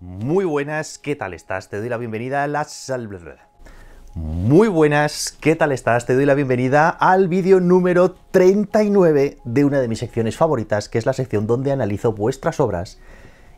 Muy buenas, ¿qué tal estás? Te doy la bienvenida a la Muy buenas, ¿qué tal estás? Te doy la bienvenida al vídeo número 39 de una de mis secciones favoritas, que es la sección donde analizo vuestras obras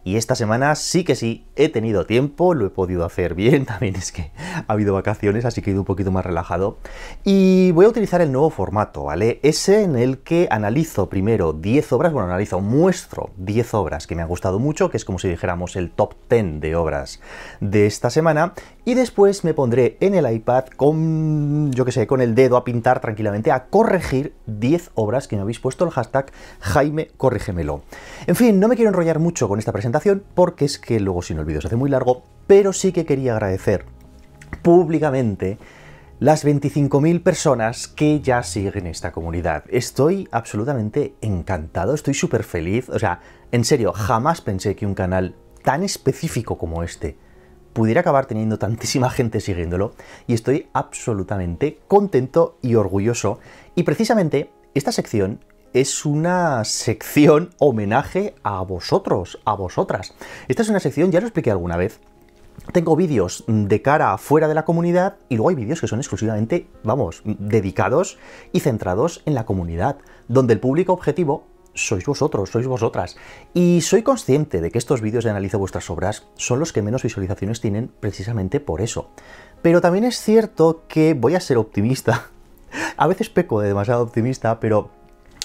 y esta semana sí que sí, he tenido tiempo, lo he podido hacer bien, también es que ha habido vacaciones, así que he ido un poquito más relajado. Y voy a utilizar el nuevo formato, ¿vale? Ese en el que analizo primero 10 obras, bueno, analizo, muestro 10 obras que me han gustado mucho, que es como si dijéramos el top 10 de obras de esta semana, y después me pondré en el iPad con, yo que sé, con el dedo a pintar tranquilamente, a corregir 10 obras que me habéis puesto el hashtag Jaime Corrígemelo. En fin, no me quiero enrollar mucho con esta presentación porque es que luego si no olvido, se hace muy largo, pero sí que quería agradecer públicamente las 25.000 personas que ya siguen esta comunidad. Estoy absolutamente encantado, estoy súper feliz. O sea, en serio, jamás pensé que un canal tan específico como este pudiera acabar teniendo tantísima gente siguiéndolo y estoy absolutamente contento y orgulloso. Y precisamente esta sección es una sección homenaje a vosotros, a vosotras. Esta es una sección, ya lo expliqué alguna vez, tengo vídeos de cara fuera de la comunidad y luego hay vídeos que son exclusivamente, vamos, dedicados y centrados en la comunidad, donde el público objetivo sois vosotros, sois vosotras. Y soy consciente de que estos vídeos de de vuestras obras son los que menos visualizaciones tienen precisamente por eso. Pero también es cierto que voy a ser optimista. A veces peco de demasiado optimista, pero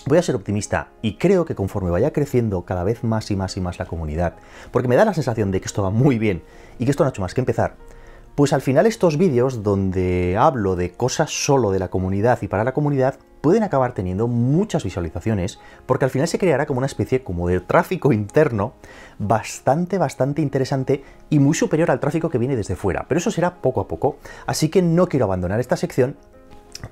voy a ser optimista y creo que conforme vaya creciendo cada vez más y más y más la comunidad, porque me da la sensación de que esto va muy bien y que esto no ha hecho más que empezar, pues al final estos vídeos donde hablo de cosas solo de la comunidad y para la comunidad pueden acabar teniendo muchas visualizaciones porque al final se creará como una especie como de tráfico interno bastante bastante interesante y muy superior al tráfico que viene desde fuera, pero eso será poco a poco, así que no quiero abandonar esta sección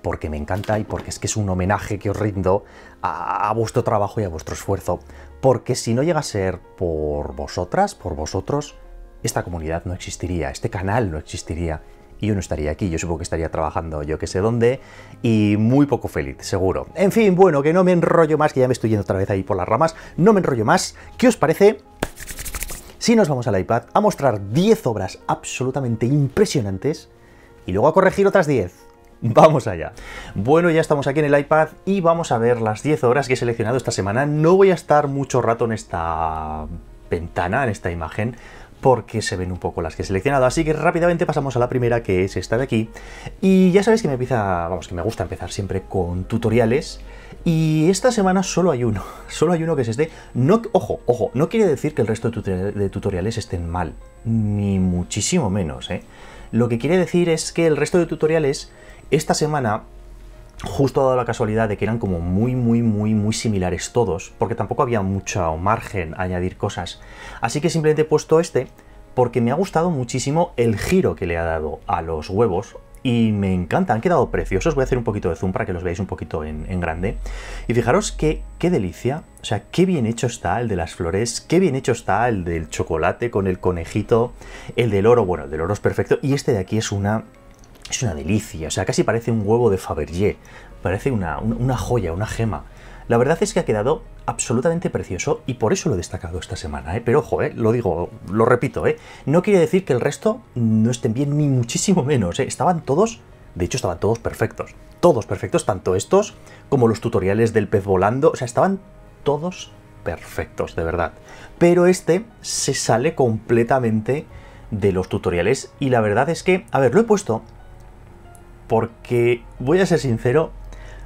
porque me encanta y porque es que es un homenaje que os rindo a, a, vuestro trabajo y a vuestro esfuerzo. Porque si no llega a ser por vosotras, por vosotros, esta comunidad no existiría, este canal no existiría y yo no estaría aquí, yo supongo que estaría trabajando yo que sé dónde y muy poco feliz, seguro. En fin, bueno, que no me enrollo más, que ya me estoy yendo otra vez ahí por las ramas, no me enrollo más. ¿Qué os parece? Si nos vamos al iPad a mostrar 10 obras absolutamente impresionantes y luego a corregir otras 10. Vamos allá. Bueno, ya estamos aquí en el iPad y vamos a ver las 10 obras que he seleccionado esta semana. No voy a estar mucho rato en esta ventana, en esta imagen, porque se ven un poco las que he seleccionado. Así que rápidamente pasamos a la primera, que es esta de aquí. Y ya sabéis que me empieza, vamos, que me gusta empezar siempre con tutoriales. Y esta semana solo hay uno, solo hay uno que es este. No, ojo, ojo, no quiere decir que el resto de tutoriales estén mal, ni muchísimo menos, ¿eh? Lo que quiere decir es que el resto de tutoriales esta semana justo dado la casualidad de que eran como muy, muy, muy, muy similares todos, porque tampoco había mucho margen a añadir cosas. Así que simplemente he puesto este porque me ha gustado muchísimo el giro que le ha dado a los huevos. Y me encanta, han quedado preciosos. Voy a hacer un poquito de zoom para que los veáis un poquito en, grande. Y fijaros que, qué delicia. O sea, qué bien hecho está el de las flores, qué bien hecho está el del chocolate con el conejito, el del oro. Bueno, el del oro es perfecto. Y este de aquí es una es una delicia, o sea, casi parece un huevo de Fabergé, parece una, joya, una gema. La verdad es que ha quedado absolutamente precioso y por eso lo he destacado esta semana, ¿eh? pero ojo, ¿eh? lo digo, lo repito, ¿eh? no quiere decir que el resto no estén bien ni muchísimo menos, ¿eh? estaban todos, de hecho estaban todos perfectos, todos perfectos, tanto estos como los tutoriales del pez volando, o sea, estaban todos perfectos, de verdad. Pero este se sale completamente de los tutoriales y la verdad es que, a ver, lo he puesto porque, voy a ser sincero,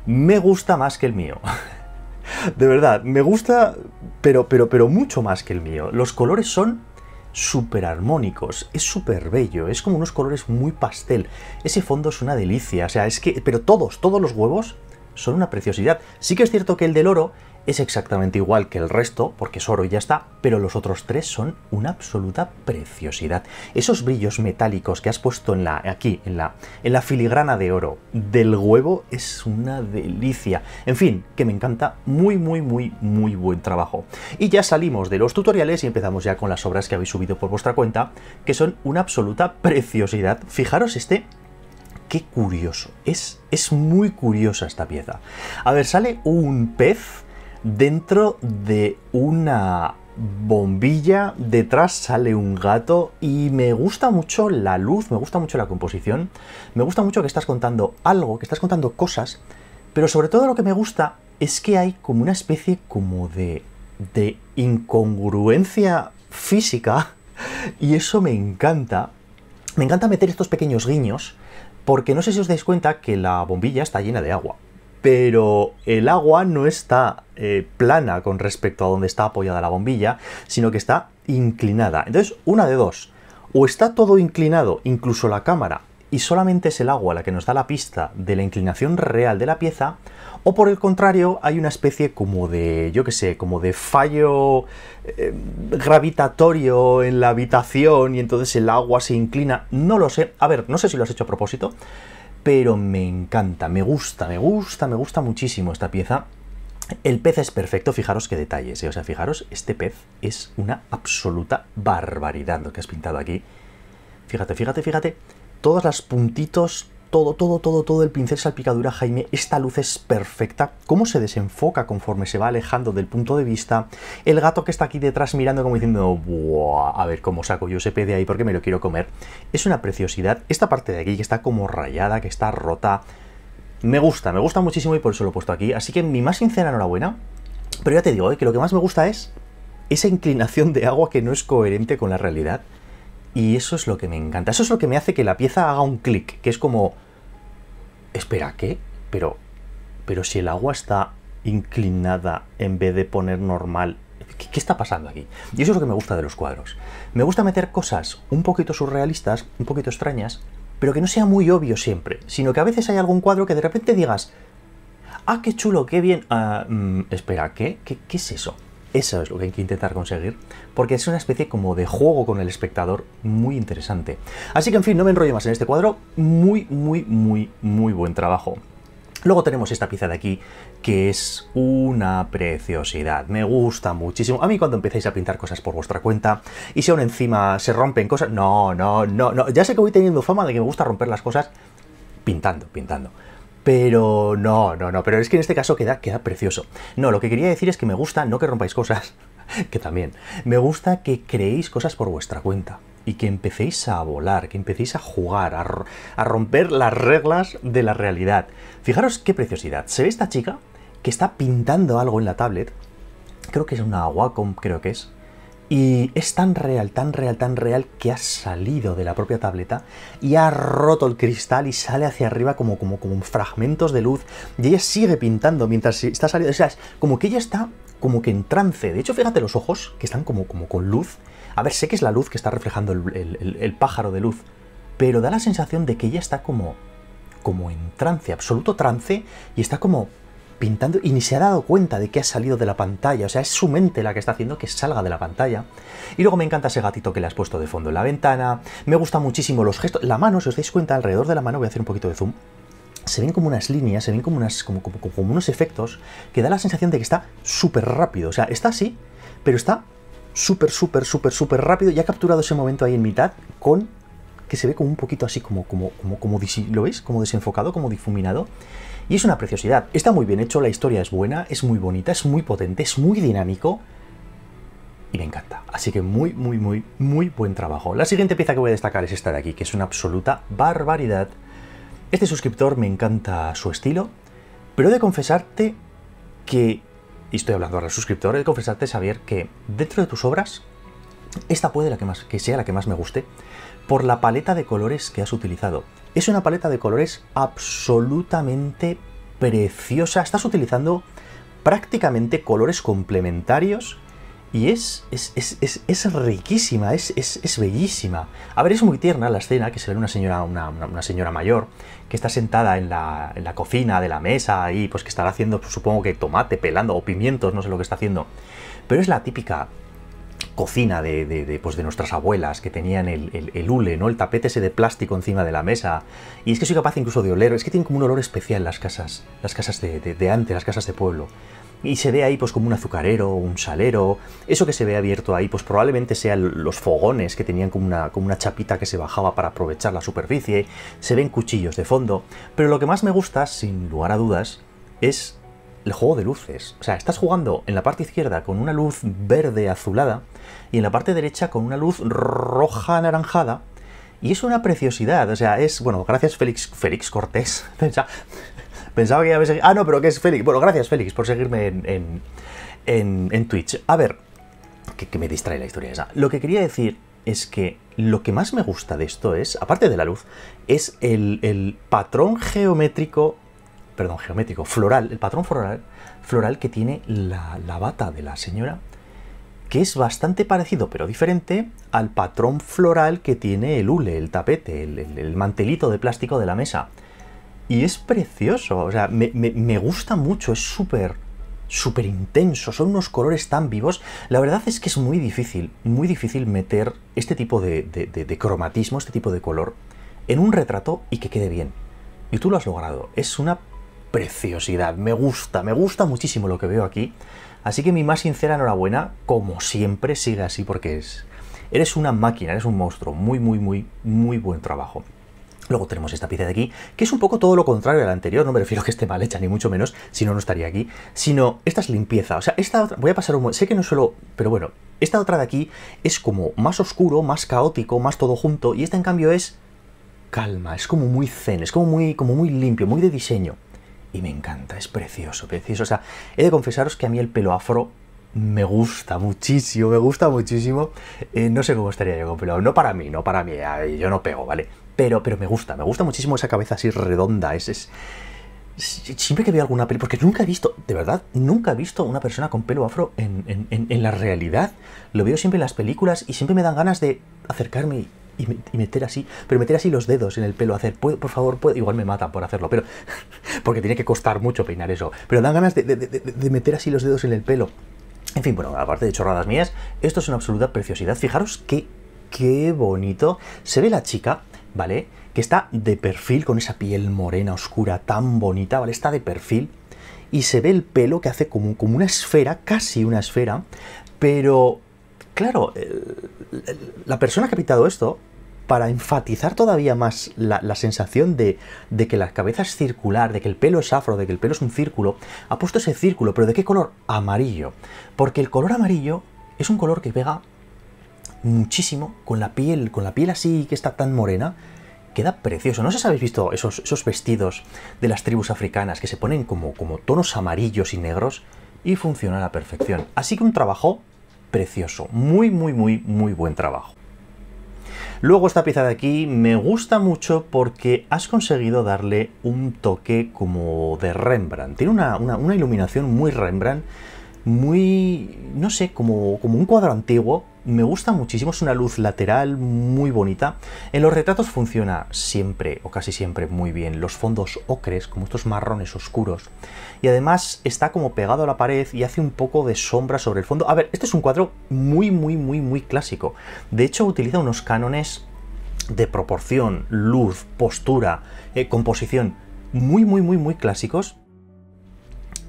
me gusta más que el mío. De verdad, me gusta, pero, pero, pero mucho más que el mío. Los colores son súper armónicos, es súper bello, es como unos colores muy pastel. Ese fondo es una delicia, o sea, es que, pero todos, todos los huevos son una preciosidad. Sí que es cierto que el del oro es exactamente igual que el resto, porque es oro y ya está, pero los otros tres son una absoluta preciosidad. Esos brillos metálicos que has puesto en la, aquí, en la, en la filigrana de oro del huevo, es una delicia. En fin, que me encanta, muy, muy, muy, muy buen trabajo. Y ya salimos de los tutoriales y empezamos ya con las obras que habéis subido por vuestra cuenta, que son una absoluta preciosidad. Fijaros este qué curioso. Es, es muy curiosa esta pieza. A ver, sale un pez dentro de una bombilla, detrás sale un gato y me gusta mucho la luz, me gusta mucho la composición, me gusta mucho que estás contando algo, que estás contando cosas, pero sobre todo lo que me gusta es que hay como una especie como de, de incongruencia física y eso me encanta. Me encanta meter estos pequeños guiños porque no sé si os dais cuenta que la bombilla está llena de agua pero el agua no está eh, plana con respecto a donde está apoyada la bombilla, sino que está inclinada. Entonces, una de dos. O está todo inclinado, incluso la cámara, y solamente es el agua la que nos da la pista de la inclinación real de la pieza, o por el contrario hay una especie como de, yo qué sé, como de fallo eh, gravitatorio en la habitación y entonces el agua se inclina, no lo sé, a ver, no sé si lo has hecho a propósito, pero me encanta, me gusta, me gusta, me gusta muchísimo esta pieza. El pez es perfecto, fijaros qué detalles, eh, o sea, fijaros, este pez es una absoluta barbaridad lo que has pintado aquí. Fíjate, fíjate, fíjate, todas las puntitos, todo, todo, todo, todo el pincel salpicadura, Jaime. Esta luz es perfecta. Cómo se desenfoca conforme se va alejando del punto de vista. El gato que está aquí detrás mirando como diciendo, a ver cómo saco yo ese pez de ahí porque me lo quiero comer. Es una preciosidad. Esta parte de aquí que está como rayada, que está rota. Me gusta, me gusta muchísimo y por eso lo he puesto aquí. Así que mi más sincera enhorabuena. Pero ya te digo, ¿eh? que lo que más me gusta es esa inclinación de agua que no es coherente con la realidad. Y eso es lo que me encanta. Eso es lo que me hace que la pieza haga un clic, que es como, espera, ¿qué? Pero, pero si el agua está inclinada en vez de poner normal, ¿qué, está pasando aquí? Y eso es lo que me gusta de los cuadros. Me gusta meter cosas un poquito surrealistas, un poquito extrañas, pero que no sea muy obvio siempre, sino que a veces hay algún cuadro que de repente digas, ah, qué chulo, qué bien, ah, mm, espera, ¿qué? ¿qué? ¿qué es eso? Eso es lo que hay que intentar conseguir porque es una especie como de juego con el espectador muy interesante. Así que, en fin, no me enrollo más en este cuadro. Muy, muy, muy, muy buen trabajo. Luego tenemos esta pieza de aquí, que es una preciosidad. Me gusta muchísimo. A mí cuando empezáis a pintar cosas por vuestra cuenta, y se aún encima se rompen cosas... No, no, no, no. Ya sé que voy teniendo fama de que me gusta romper las cosas pintando, pintando. Pero no, no, no, pero es que en este caso queda, queda precioso. No, lo que quería decir es que me gusta no que rompáis cosas, que también. Me gusta que creéis cosas por vuestra cuenta y que empecéis a volar, que empecéis a jugar, a, romper las reglas de la realidad. Fijaros qué preciosidad. Se ve esta chica que está pintando algo en la tablet. creo que es una Wacom, creo que es. Y es tan real, tan real, tan real que ha salido de la propia tableta y ha roto el cristal y sale hacia arriba como, como, como fragmentos de luz. Y ella sigue pintando mientras está saliendo. O sea, es como que ella está como que en trance. De hecho, fíjate los ojos que están como, como con luz. A ver, sé que es la luz que está reflejando el, el pájaro de luz, pero da la sensación de que ella está como, como en trance, absoluto trance, y está como pintando y ni se ha dado cuenta de que ha salido de la pantalla. O sea, es su mente la que está haciendo que salga de la pantalla. Y luego me encanta ese gatito que le has puesto de fondo en la ventana. Me gustan muchísimo los gestos. La mano, si os dais cuenta, alrededor de la mano, voy a hacer un poquito de zoom. Se ven como unas líneas, se ven como, unas, como, como, unos efectos que da la sensación de que está súper rápido. O sea, está así, pero está súper, súper, súper, súper rápido y ha capturado ese momento ahí en mitad con que se ve como un poquito así, como, como, como, como, ¿lo veis? Como desenfocado, como difuminado. Y es una preciosidad. Está muy bien hecho, la historia es buena, es muy bonita, es muy potente, es muy dinámico y me encanta. Así que muy, muy, muy, muy buen trabajo. La siguiente pieza que voy a destacar es esta de aquí, que es una absoluta barbaridad. Este suscriptor me encanta su estilo, pero he de confesarte que, y estoy hablando ahora del suscriptor, he de confesarte, Xavier, que dentro de tus obras, esta puede la que, más, que sea la que más me guste, por la paleta de colores que has utilizado. Es una paleta de colores absolutamente preciosa. Estás utilizando prácticamente colores complementarios y es, es, es, es riquísima, es, bellísima. A ver, es muy tierna la escena que se ve una señora, una, señora mayor que está sentada en la, en la, cocina de la mesa y pues que estará haciendo, supongo que tomate, pelando o pimientos, no sé lo que está haciendo. Pero es la típica cocina de, pues, de, nuestras abuelas que tenían el, el, hule, ¿no? El tapete ese de plástico encima de la mesa. Y es que soy capaz incluso de oler, es que tiene como un olor especial las casas, las casas de, antes, las casas de pueblo. Y se ve ahí pues como un azucarero, un salero, eso que se ve abierto ahí pues probablemente sean los fogones que tenían como una, como una chapita que se bajaba para aprovechar la superficie, se ven cuchillos de fondo, pero lo que más me gusta, sin lugar a dudas, es el juego de luces. O sea, estás jugando en la parte izquierda con una luz verde azulada y en la parte derecha con una luz roja anaranjada. Y es una preciosidad. O sea, es. Bueno, gracias Félix. Félix Cortés. Pensaba, que ya veces Ah, no, pero que es Félix. Bueno, gracias Félix por seguirme en, en, en, Twitch. A ver, que, me distrae la historia esa. Lo que quería decir es que lo que más me gusta de esto es, aparte de la luz, es el, el patrón geométrico perdón, geométrico, floral, el patrón floral, floral que tiene la, bata de la señora, que es bastante parecido pero diferente al patrón floral que tiene el hule, el tapete, el, mantelito de plástico de la mesa. Y es precioso, o sea, me, gusta mucho, es súper, súper intenso, son unos colores tan vivos. La verdad es que es muy difícil, muy difícil meter este tipo de cromatismo, este tipo de color, en un retrato y que quede bien. Y tú lo has logrado, es una preciosidad. Me gusta, me gusta muchísimo lo que veo aquí. Así que mi más sincera enhorabuena, como siempre, sigue así porque es... Eres una máquina, eres un monstruo. Muy, muy, muy, muy buen trabajo. Luego tenemos esta pieza de aquí, que es un poco todo lo contrario a la anterior, no me refiero a que esté mal hecha, ni mucho menos, si no, no estaría aquí, sino esta es limpieza, o sea, esta otra, voy a pasar un... sé que no suelo, pero bueno, esta otra de aquí es como más oscuro, más caótico, más todo junto, y esta en cambio es calma, es como muy zen, es como muy, como muy limpio, muy de diseño y me encanta, es precioso, precioso. O sea, he de confesaros que a mí el pelo afro me gusta muchísimo, me gusta muchísimo. Eh, no sé cómo estaría yo con pelo, no para mí, no para mí, yo no pego, ¿vale? Pero, pero me gusta, me gusta muchísimo esa cabeza así redonda, es... siempre que veo alguna peli, porque nunca he visto, de verdad, nunca he visto una persona con pelo afro en, en la realidad. Lo veo siempre en las películas y siempre me dan ganas de acercarme y y, meter así, pero meter así los dedos en el pelo, hacer, por favor, puedo? igual me matan por hacerlo, pero porque tiene que costar mucho peinar eso, pero dan ganas de, meter así los dedos en el pelo. En fin, bueno, aparte de chorradas mías, esto es una absoluta preciosidad. Fijaros qué, qué bonito. Se ve la chica, ¿vale? Que está de perfil con esa piel morena, oscura, tan bonita, ¿vale? Está de perfil y se ve el pelo que hace como, como una esfera, casi una esfera, pero claro, la persona que ha pintado esto para enfatizar todavía más la, sensación de, que la cabeza es circular, de que el pelo es afro, de que el pelo es un círculo, ha puesto ese círculo, pero ¿de qué color? Amarillo. Porque el color amarillo es un color que pega muchísimo con la piel, con la piel así que está tan morena, queda precioso. No sé si habéis visto esos, esos vestidos de las tribus africanas que se ponen como, como tonos amarillos y negros y funciona a la perfección. Así que un trabajo precioso, muy, muy, muy, muy buen trabajo. Luego esta pieza de aquí me gusta mucho porque has conseguido darle un toque como de Rembrandt. Tiene una, iluminación muy Rembrandt, muy, no sé, como, como un cuadro antiguo, me gusta muchísimo, es una luz lateral muy bonita. En los retratos funciona siempre o casi siempre muy bien. Los fondos ocres, como estos marrones oscuros. Y además está como pegado a la pared y hace un poco de sombra sobre el fondo. A ver, este es un cuadro muy, muy, muy, muy clásico. De hecho, utiliza unos cánones de proporción, luz, postura, eh, composición muy, muy, muy, muy clásicos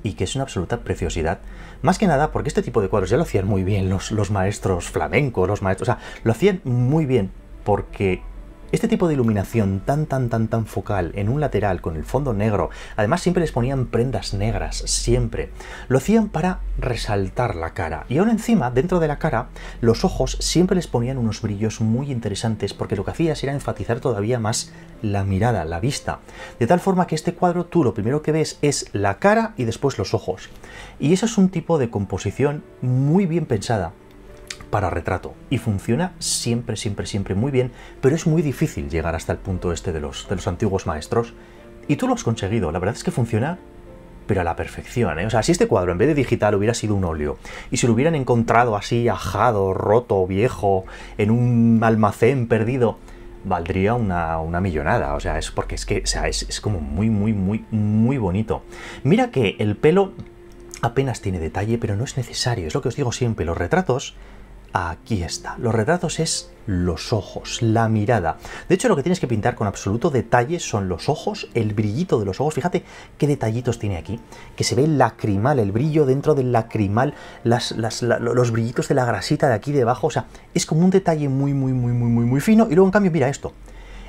y que es una absoluta preciosidad más que nada porque este tipo de cuadros ya lo hacían muy bien los, los maestros flamencos, los maestros, o sea, lo hacían muy bien porque este tipo de iluminación tan tan tan tan focal en un lateral con el fondo negro, además siempre les ponían prendas negras, siempre. Lo hacían para resaltar la cara. Y aún encima, dentro de la cara, los ojos siempre les ponían unos brillos muy interesantes porque lo que hacías era enfatizar todavía más la mirada, la vista. De tal forma que este cuadro tú lo primero que ves es la cara y después los ojos. Y eso es un tipo de composición muy bien pensada para retrato y funciona siempre, siempre, siempre muy bien, pero es muy difícil llegar hasta el punto este de los, de los antiguos maestros. Y tú lo has conseguido, la verdad es que funciona pero a la perfección. ¿eh? O sea, si este cuadro en vez de digital hubiera sido un óleo y si lo hubieran encontrado así ajado, roto, viejo, en un almacén perdido, valdría una, millonada. O sea, es porque es que sea, es, es como muy, muy, muy, muy bonito. Mira que el pelo apenas tiene detalle, pero no es necesario. Es lo que os digo siempre, los retratos aquí está. Los retratos es los ojos, la mirada. De hecho, lo que tienes que pintar con absoluto detalle son los ojos, el brillito de los ojos. Fíjate qué detallitos tiene aquí, que se ve lacrimal, el brillo dentro del lacrimal, los brillitos de la grasita de aquí debajo. O sea, es como un detalle muy, muy, muy, muy, muy, muy fino. Y luego, en cambio, mira esto.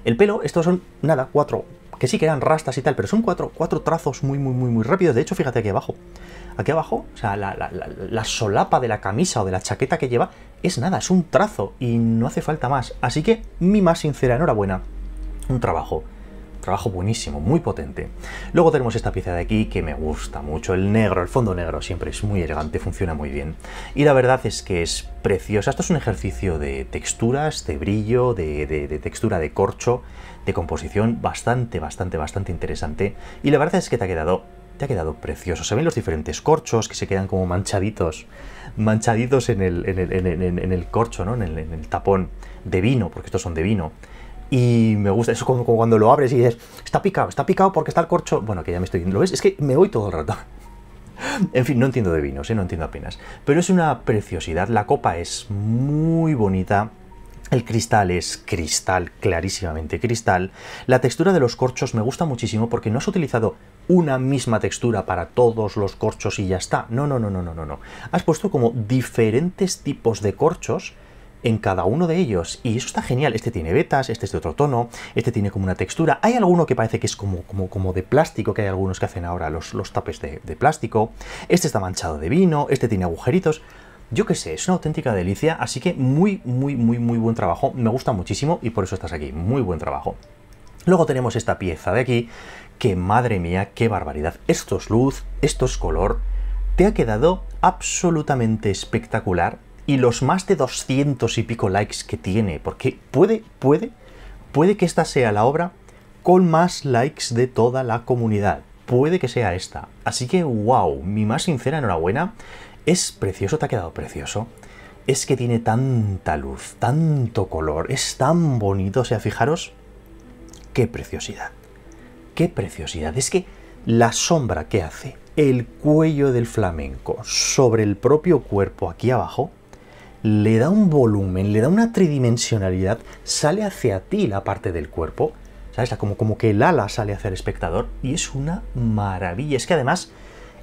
El pelo, estos son, nada, cuatro, que sí eran rastas y tal, pero son cuatro, cuatro trazos muy, muy, muy, muy rápidos. De hecho, fíjate aquí abajo. Aquí abajo, o sea, la, solapa de la camisa o de la chaqueta que lleva es nada, es un trazo y no hace falta más. Así que mi más sincera enhorabuena. Un trabajo. Un trabajo buenísimo, muy potente. Luego tenemos esta pieza de aquí que me gusta mucho. El negro, el fondo negro siempre es muy elegante, funciona muy bien. Y la verdad es que es preciosa. Esto es un ejercicio de texturas, de brillo, de textura de corcho de composición bastante, bastante, bastante interesante. Y la verdad es que te ha quedado te ha quedado precioso. Se ven los diferentes corchos que se quedan como manchaditos, manchaditos en el, en el, en el, corcho, ¿no? El, en el, tapón de vino, porque estos son de vino. Y me gusta, eso como, cuando lo abres y dices, está picado, está picado porque está el corcho. Bueno, que ya me estoy viendo ¿lo ves? Es que me voy todo el rato. en fin, no entiendo de vinos, ¿eh? no entiendo apenas. Pero es una preciosidad, la copa es muy bonita el cristal es cristal, clarísimamente cristal. La textura de los corchos me gusta muchísimo porque no has utilizado una misma textura para todos los corchos y ya está. No, no, no, no, no, no. Has puesto como diferentes tipos de corchos en cada uno de ellos. Y eso está genial. Este tiene vetas, este es de otro tono, este tiene como una textura. Hay alguno que parece que es como, como, como de plástico, que hay algunos que hacen ahora los, los tapes de, de plástico. Este está manchado de vino, este tiene agujeritos. Yo qué sé, es una auténtica delicia, así que muy, muy, muy, muy buen trabajo. Me gusta muchísimo y por eso estás aquí. Muy buen trabajo. Luego tenemos esta pieza de aquí, que madre mía, qué barbaridad. Esto es luz, esto es color. Te ha quedado absolutamente espectacular. Y los más de 200 y pico likes que tiene, porque puede, puede, puede que esta sea la obra con más likes de toda la comunidad. Puede que sea esta. Así que, wow, mi más sincera enhorabuena. Es precioso, te ha quedado precioso. Es que tiene tanta luz, tanto color, es tan bonito. O sea, fijaros, qué preciosidad. Qué preciosidad. Es que la sombra que hace el cuello del flamenco sobre el propio cuerpo aquí abajo, le da un volumen, le da una tridimensionalidad, sale hacia ti la parte del cuerpo, ¿sabes? Como, como que el ala sale hacia el espectador y es una maravilla. Es que además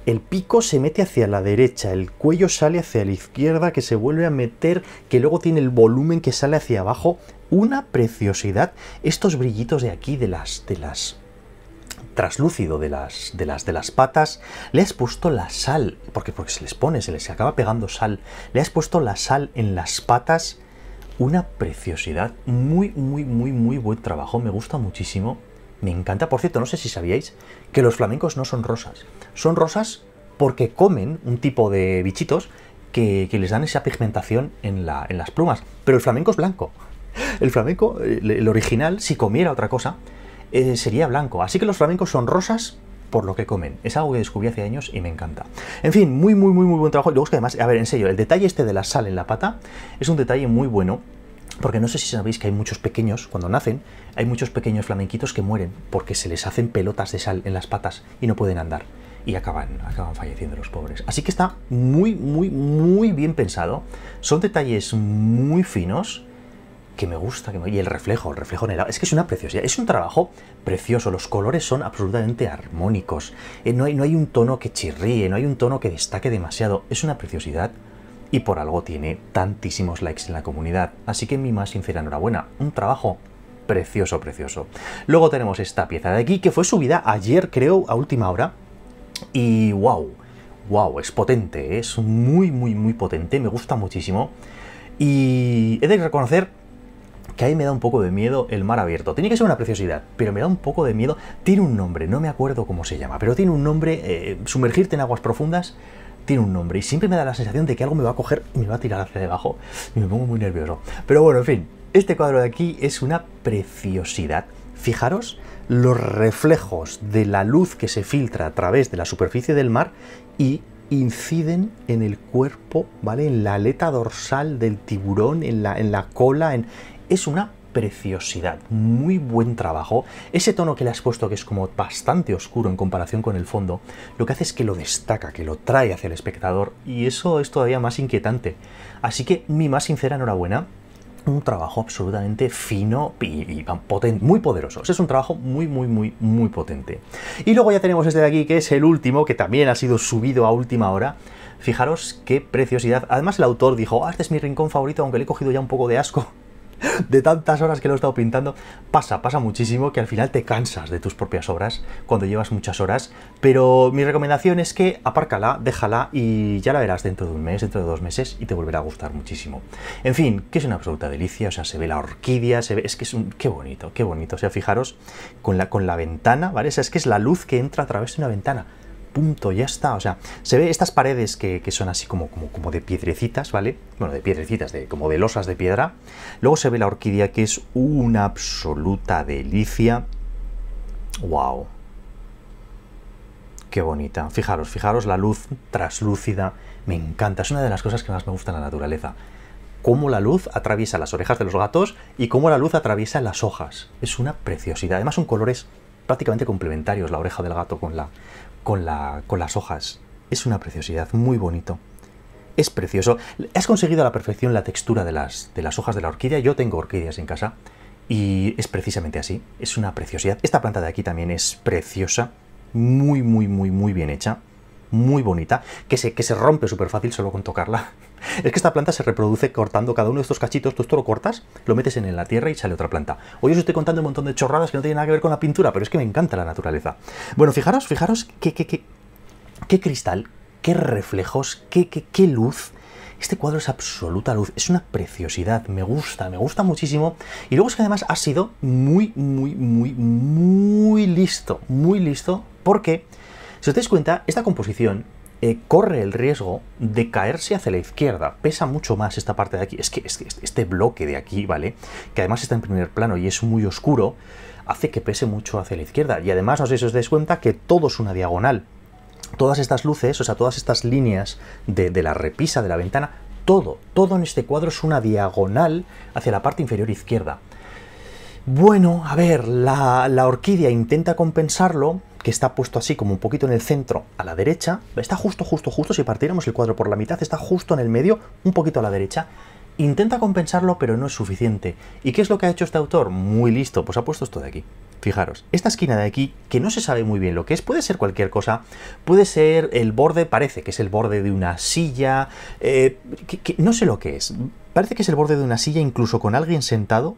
el pico se mete hacia la derecha, el cuello sale hacia la izquierda, que se vuelve a meter, que luego tiene el volumen que sale hacia abajo. Una preciosidad. Estos brillitos de aquí, de las, de las traslúcido de las, de las, de las patas, le has puesto la sal, porque, porque se les pone, se les acaba pegando sal, le has puesto la sal en las patas, una preciosidad, muy, muy, muy, muy buen trabajo, me gusta muchísimo, me encanta, por cierto, no sé si sabíais que los flamencos no son rosas, son rosas porque comen un tipo de bichitos que, les dan esa pigmentación en, las plumas. Pero el flamenco es blanco. El flamenco, el original, si comiera otra cosa, eh, sería blanco. Así que los flamencos son rosas por lo que comen. Es algo que descubrí hace años y me encanta. En fin, muy, muy, muy, muy buen trabajo. Luego es que además, a ver, en serio, el detalle este de la sal en la pata es un detalle muy bueno. Porque no sé si sabéis que hay muchos pequeños, cuando nacen, hay muchos pequeños flamenquitos que mueren porque se les hacen pelotas de sal en las patas y no pueden andar y acaban, falleciendo los pobres. Así que está muy, muy, muy bien pensado. Son detalles muy finos que me gusta, que me... y el reflejo, el reflejo en el es que es una preciosidad, es un trabajo precioso, los colores son absolutamente armónicos, eh, no hay, no hay un tono que chirríe, no hay un tono que destaque demasiado, es una preciosidad y por algo tiene tantísimos likes en la comunidad, así que mi más sincera enhorabuena, un trabajo precioso, precioso. Luego tenemos esta pieza de aquí que fue subida ayer, creo, a última hora, y wow, wow, es potente, ¿eh? es muy, muy, muy potente, me gusta muchísimo. Y he de reconocer que ahí me da un poco de miedo el mar abierto. Tiene que ser una preciosidad, pero me da un poco de miedo. Tiene un nombre, no me acuerdo cómo se llama, pero tiene un nombre, eh, sumergirte en aguas profundas, tiene un nombre. Y siempre me da la sensación de que algo me va a coger y me va a tirar hacia debajo. Y me pongo muy nervioso. Pero bueno, en fin, este cuadro de aquí es una preciosidad. Fijaros los reflejos de la luz que se filtra a través de la superficie del mar y inciden en el cuerpo, ¿vale? En la aleta dorsal del tiburón, en la, en la cola, es una preciosidad, muy buen trabajo. Ese tono que le has puesto, que es como bastante oscuro en comparación con el fondo, lo que hace es que lo destaca, que lo trae hacia el espectador, y eso es todavía más inquietante. Así que mi más sincera enhorabuena un trabajo absolutamente fino y, muy poderoso. Es un trabajo muy, muy, muy, muy potente. Y luego ya tenemos este de aquí, que es el último, que también ha sido subido a última hora. Fijaros qué preciosidad. Además el autor dijo, ah, este es mi rincón favorito, aunque le he cogido ya un poco de asco de tantas horas que lo he estado pintando. Pasa, pasa muchísimo que al final te cansas de tus propias obras cuando llevas muchas horas, pero mi recomendación es que apárcala, déjala y ya la verás dentro de un mes, dentro de dos meses y te volverá a gustar muchísimo. En fin, que es una absoluta delicia, o sea, se ve la orquídea, se ve, es que es un, qué bonito, qué bonito, o sea, fijaros con la, con la ventana, ¿vale? O sea, es que es la luz que entra a través de una ventana punto, ya está. O sea, se ve estas paredes que, son así como, como, como, de piedrecitas, ¿vale? Bueno, de piedrecitas, de, como de losas de piedra. Luego se ve la orquídea que es una absoluta delicia. ¡Wow! Qué bonita. Fijaros, fijaros la luz traslúcida. Me encanta. Es una de las cosas que más me gusta en la naturaleza. Cómo la luz atraviesa las orejas de los gatos y cómo la luz atraviesa las hojas. Es una preciosidad. Además son colores prácticamente complementarios la oreja del gato con la, con, las hojas. Es una preciosidad, muy bonito. Es precioso. Has conseguido a la perfección la textura de las, de las hojas de la orquídea. Yo tengo orquídeas en casa y es precisamente así. Es una preciosidad. Esta planta de aquí también es preciosa. Muy, muy, muy, muy bien hecha. Muy bonita. Que se, que se rompe súper fácil solo con tocarla. Es que esta planta se reproduce cortando cada uno de estos cachitos, tú esto lo cortas, lo metes en la tierra y sale otra planta. Hoy os estoy contando un montón de chorradas que no tienen nada que ver con la pintura, pero es que me encanta la naturaleza. Bueno, fijaros, fijaros qué, qué, qué, qué cristal, qué reflejos, qué, qué, qué luz. Este cuadro es absoluta luz, es una preciosidad, me gusta, me gusta muchísimo. Y luego es que además ha sido muy, muy, muy, muy listo, muy listo, porque, si os dais cuenta, esta composición eh, corre el riesgo de caerse hacia la izquierda. Pesa mucho más esta parte de aquí. Es que, este, este bloque de aquí, ¿vale? Que además está en primer plano y es muy oscuro, hace que pese mucho hacia la izquierda. Y además, no sé si os des cuenta que todo es una diagonal. Todas estas luces, o sea, todas estas líneas de, la repisa, de la ventana, todo, todo en este cuadro es una diagonal hacia la parte inferior izquierda. Bueno, a ver, la, orquídea intenta compensarlo que está puesto así como un poquito en el centro a la derecha, está justo, justo, justo, si partiéramos el cuadro por la mitad, está justo en el medio, un poquito a la derecha. Intenta compensarlo, pero no es suficiente. ¿Y qué es lo que ha hecho este autor? Muy listo, pues ha puesto esto de aquí. Fijaros, esta esquina de aquí, que no se sabe muy bien lo que es, puede ser cualquier cosa, puede ser el borde, parece que es el borde de una silla, eh, no sé lo que es, parece que es el borde de una silla incluso con alguien sentado,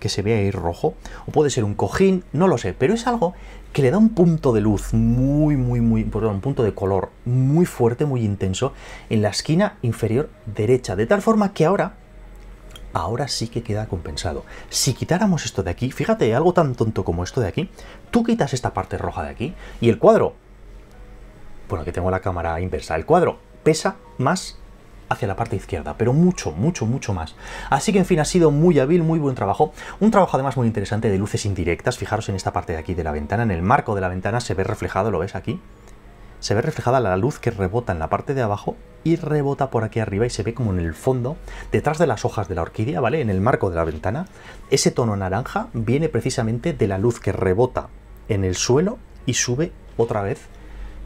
que se vea ahí rojo, o puede ser un cojín, no lo sé, pero es algo que le da un punto de luz muy, muy, muy, perdón, un punto de color muy fuerte, muy intenso en la esquina inferior derecha, de tal forma que ahora ahora sí que queda compensado. Si quitáramos esto de aquí, fíjate, algo tan tonto como esto de aquí, tú quitas esta parte roja de aquí y el cuadro, bueno, que tengo la cámara inversa, el cuadro pesa más hacia la parte izquierda, pero mucho, mucho, mucho más. Así que en fin, ha sido muy hábil, muy buen trabajo. Un trabajo además muy interesante de luces indirectas. Fijaros en esta parte de aquí de la ventana, en el marco de la ventana se ve reflejado, ¿lo ves aquí? Se ve reflejada la luz que rebota en la parte de abajo y rebota por aquí arriba y se ve como en el fondo, detrás de las hojas de la orquídea, ¿vale? En el marco de la ventana. Ese tono naranja viene precisamente de la luz que rebota en el suelo y sube otra vez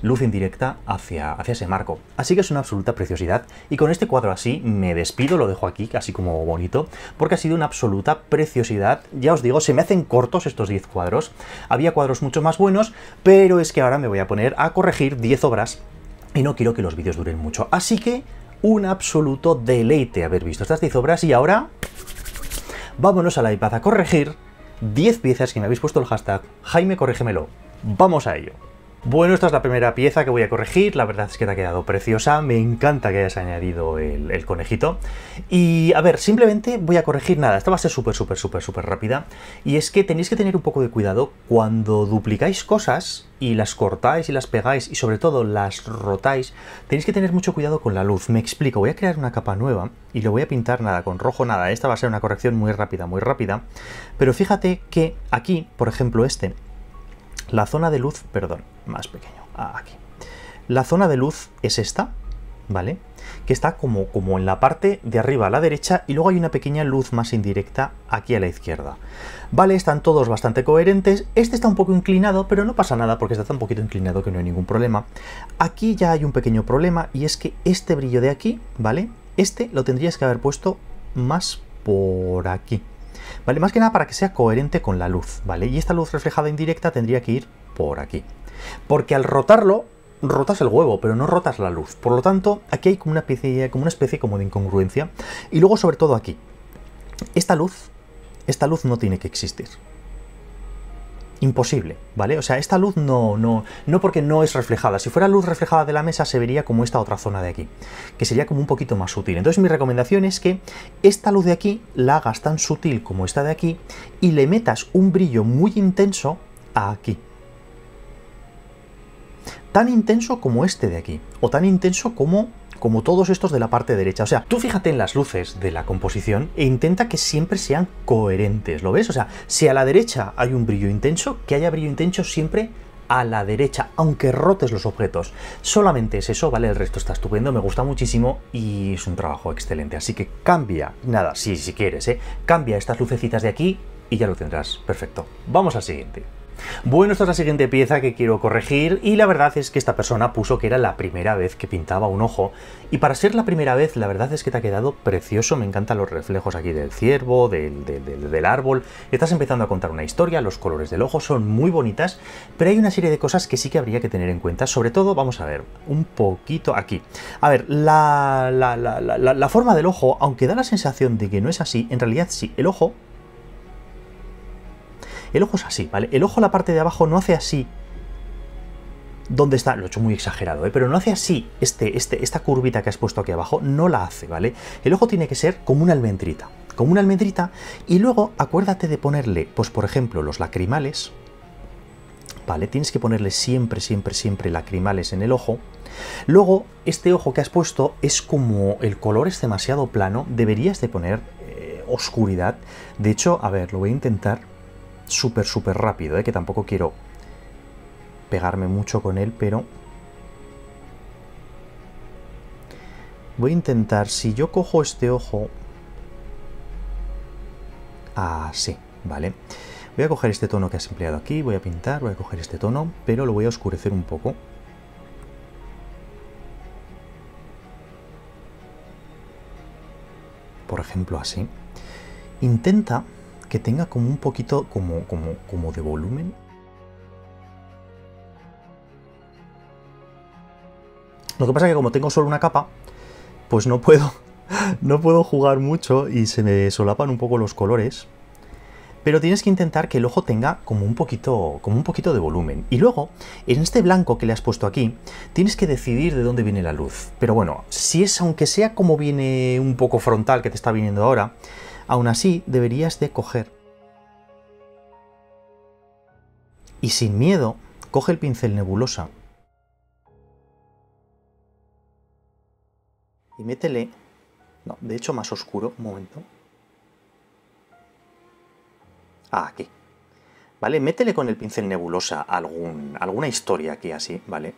luz indirecta hacia, hacia ese marco. Así que es una absoluta preciosidad y con este cuadro así me despido, lo dejo aquí así como bonito, porque ha sido una absoluta preciosidad. Ya os digo, se me hacen cortos estos 10 cuadros. Había cuadros mucho más buenos, pero es que ahora me voy a poner a corregir 10 obras y no quiero que los vídeos duren mucho. Así que un absoluto deleite haber visto estas 10 obras y ahora vámonos la iPad a corregir 10 piezas que me habéis puesto el hashtag Jaime Corrégemelo. ¡Vamos a ello! Bueno, esta es la primera pieza que voy a corregir, la verdad es que te ha quedado preciosa, me encanta que hayas añadido el, conejito. Y a ver, simplemente voy a corregir nada, esta va a ser súper, súper, súper, súper rápida, y es que tenéis que tener un poco de cuidado cuando duplicáis cosas y las cortáis y las pegáis y sobre todo las rotáis, tenéis que tener mucho cuidado con la luz. Me explico, voy a crear una capa nueva y lo voy a pintar nada con rojo, nada, esta va a ser una corrección muy rápida, muy rápida, pero fíjate que aquí, por ejemplo, este la zona de luz, perdón, más pequeño, ah, aquí. La zona de luz es esta, ¿vale? Que está como, como en la parte de arriba a la derecha y luego hay una pequeña luz más indirecta aquí a la izquierda. Vale, están todos bastante coherentes. Este está un poco inclinado, pero no pasa nada porque está tan poquito inclinado que no hay ningún problema. Aquí ya hay un pequeño problema y es que este brillo de aquí, ¿vale? Este lo tendrías que haber puesto más por aquí. ¿vale? Más que nada para que sea coherente con la luz, ¿vale? Y esta luz reflejada indirecta tendría que ir por aquí. Porque al rotarlo, rotas el huevo, pero no rotas la luz. Por lo tanto, aquí hay como una especie, como una especie como de incongruencia. Y luego, sobre todo aquí, esta luz, esta luz no tiene que existir imposible, ¿vale? O sea, esta luz no, no, no porque no es reflejada. Si fuera luz reflejada de la mesa, se vería como esta otra zona de aquí, que sería como un poquito más sutil. Entonces, mi recomendación es que esta luz de aquí la hagas tan sutil como esta de aquí y le metas un brillo muy intenso a aquí. Tan intenso como este de aquí, o tan intenso como como todos estos de la parte derecha. O sea, tú fíjate en las luces de la composición e intenta que siempre sean coherentes, ¿lo ves? O sea, si a la derecha hay un brillo intenso, que haya brillo intenso siempre a la derecha, aunque rotes los objetos. Solamente es eso, ¿vale? El resto está estupendo, me gusta muchísimo y es un trabajo excelente. Así que cambia, nada, si, si quieres, ¿eh? Cambia estas lucecitas de aquí y ya lo tendrás. Perfecto. Vamos al siguiente. Bueno, esta es la siguiente pieza que quiero corregir y la verdad es que esta persona puso que era la primera vez que pintaba un ojo y para ser la primera vez la verdad es que te ha quedado precioso, me encantan los reflejos aquí del ciervo, del, del, del, árbol, estás empezando a contar una historia, los colores del ojo son muy bonitas, pero hay una serie de cosas que sí que habría que tener en cuenta, sobre todo, vamos a ver, un poquito aquí. A ver, la, la, la forma del ojo, aunque da la sensación de que no es así, en realidad sí, el ojo el ojo es así, ¿vale? El ojo, la parte de abajo, no hace así. ¿Dónde está? Lo he hecho muy exagerado, ¿eh? Pero no hace así este, este, esta curvita que has puesto aquí abajo, no la hace, ¿vale? El ojo tiene que ser como una almendrita, como una almendrita. Y luego acuérdate de ponerle, pues por ejemplo, los lacrimales, ¿vale? Tienes que ponerle siempre, siempre, siempre lacrimales en el ojo. Luego, este ojo que has puesto es como el color es demasiado plano, deberías de poner eh, oscuridad. De hecho, a ver, lo voy a intentar súper, súper rápido, ¿eh? que tampoco quiero pegarme mucho con él, pero... Voy a intentar, si yo cojo este ojo... Ah, sí, vale. Voy a coger este tono que has empleado aquí, voy a pintar, voy a coger este tono, pero lo voy a oscurecer un poco. Por ejemplo, así. Intenta que tenga como un poquito como, como, como de volumen. Lo que pasa es que como tengo solo una capa, pues no puedo, no puedo jugar mucho y se me solapan un poco los colores. Pero tienes que intentar que el ojo tenga como un poquito, como un poquito de volumen. Y luego, en este blanco que le has puesto aquí, tienes que decidir de dónde viene la luz. Pero bueno, si es aunque sea como viene un poco frontal que te está viniendo ahora, aún así deberías de coger. Y sin miedo, coge el pincel nebulosa y métele, no, de hecho más oscuro, un momento. Ah, aquí. Vale, métele con el pincel nebulosa algún, alguna historia aquí así, ¿vale?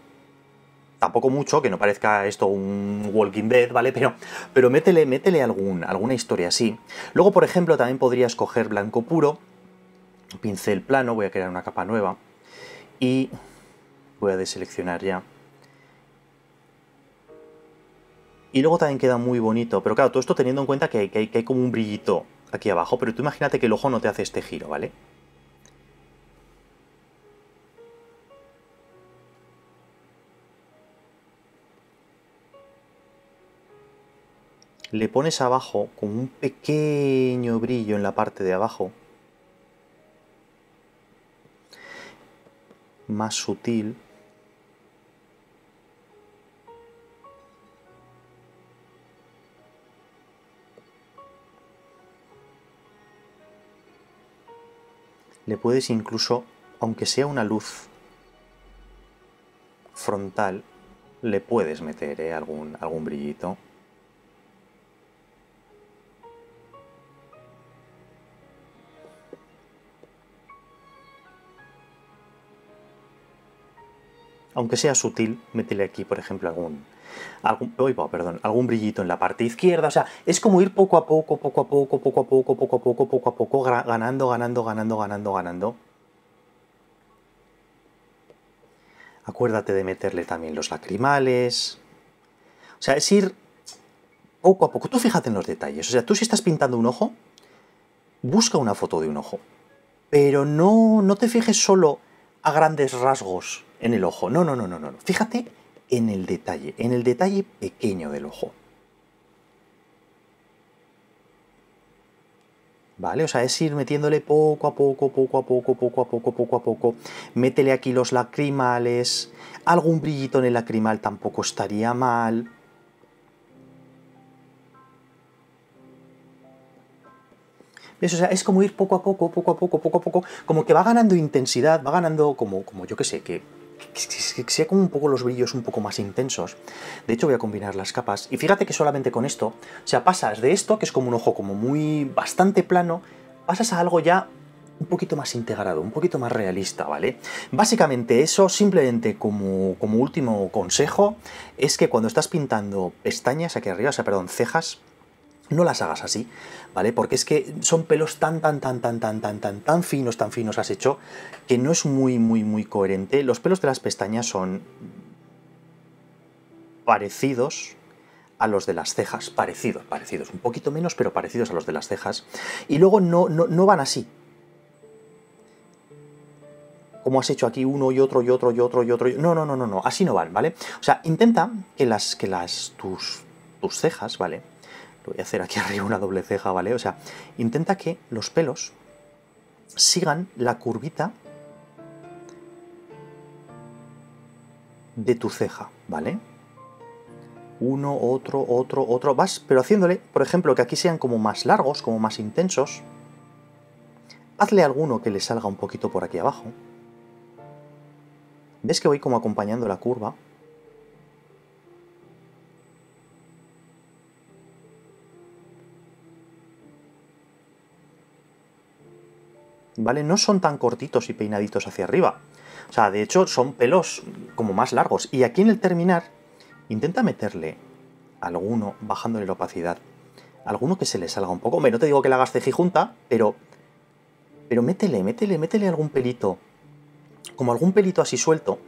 tampoco mucho, que no parezca esto un Walking Dead, ¿vale? Pero, pero métele, métele algún, alguna historia así. Luego, por ejemplo, también podrías coger blanco puro, pincel plano, voy a crear una capa nueva y voy a deseleccionar ya. Y luego también queda muy bonito, pero claro, todo esto teniendo en cuenta que que hay como un brillito aquí abajo, pero tú imagínate que el ojo no te hace este giro, ¿vale? le pones abajo con un pequeño brillo en la parte de abajo, más sutil, le puedes incluso, aunque sea una luz frontal, le puedes meter ¿eh? algún, algún brillito. aunque sea sutil, métele aquí, por ejemplo, algún, algún, perdón, algún brillito en la parte izquierda. O sea, es como ir poco a poco, poco a poco, poco a poco, poco a poco, poco a poco, ganando, ganando, ganando, ganando, ganando. Acuérdate de meterle también los lacrimales. O sea, es ir poco a poco. Tú fíjate en los detalles. O sea, tú si estás pintando un ojo, busca una foto de un ojo. Pero no, no te fijes solo a grandes rasgos en el ojo. No, no, no, no, no. Fíjate en el detalle, en el detalle pequeño del ojo. ¿Vale? O sea, es ir metiéndole poco a poco, poco a poco, poco a poco, poco a poco. Métele aquí los lacrimales. Algún brillito en el lacrimal tampoco estaría mal. ¿Ves? O sea, es como ir poco a poco, poco a poco, poco a poco, como que va ganando intensidad, va ganando como, como yo qué sé, que que sea como un poco los brillos un poco más intensos. De hecho voy a combinar las capas y fíjate que solamente con esto, o sea, pasas de esto, que es como un ojo como muy bastante plano, pasas a algo ya un poquito más integrado, un poquito más realista, ¿vale? Básicamente eso, simplemente como, como último consejo, es que cuando estás pintando pestañas aquí arriba, o sea, perdón, cejas, no las hagas así. ¿vale? Porque es que son pelos tan, tan, tan, tan, tan, tan, tan, tan finos, tan finos has hecho, que no es muy, muy, muy coherente. Los pelos de las pestañas son parecidos, a los de las cejas, parecidos, parecidos, un poquito menos, pero parecidos a los de las cejas, y luego no, no, van así. Como has hecho aquí uno y otro y otro y otro y otro. No, no, no, no, no, así no van, ¿vale? O sea, intenta que las, que las, tus, tus cejas, ¿vale? voy a hacer aquí arriba una doble ceja, ¿vale? O sea, intenta que los pelos sigan la curvita de tu ceja, ¿vale? Uno, otro, otro, otro. Vas, pero haciéndole, por ejemplo, que aquí sean como más largos, como más intensos. Hazle alguno que le salga un poquito por aquí abajo. ¿Ves que voy como acompañando la curva? ¿vale? No son tan cortitos y peinaditos hacia arriba. O sea, de hecho son pelos como más largos. Y aquí en el terminar, intenta meterle alguno, bajándole la opacidad, alguno que se le salga un poco. Hombre, no te digo que la hagas junta, pero, pero métele, métele, métele algún pelito. Como algún pelito así suelto,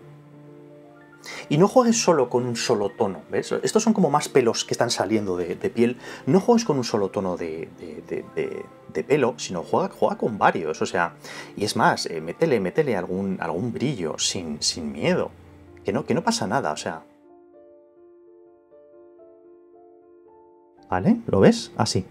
y no juegues solo con un solo tono, ¿ves? Estos son como más pelos que están saliendo de, piel. No juegues con un solo tono de, pelo, sino juega, con varios, o sea... Y es más, eh, métele, algún, algún brillo, sin, miedo. Que no, que no pasa nada, o sea... ¿Vale? ¿Lo ves? Así.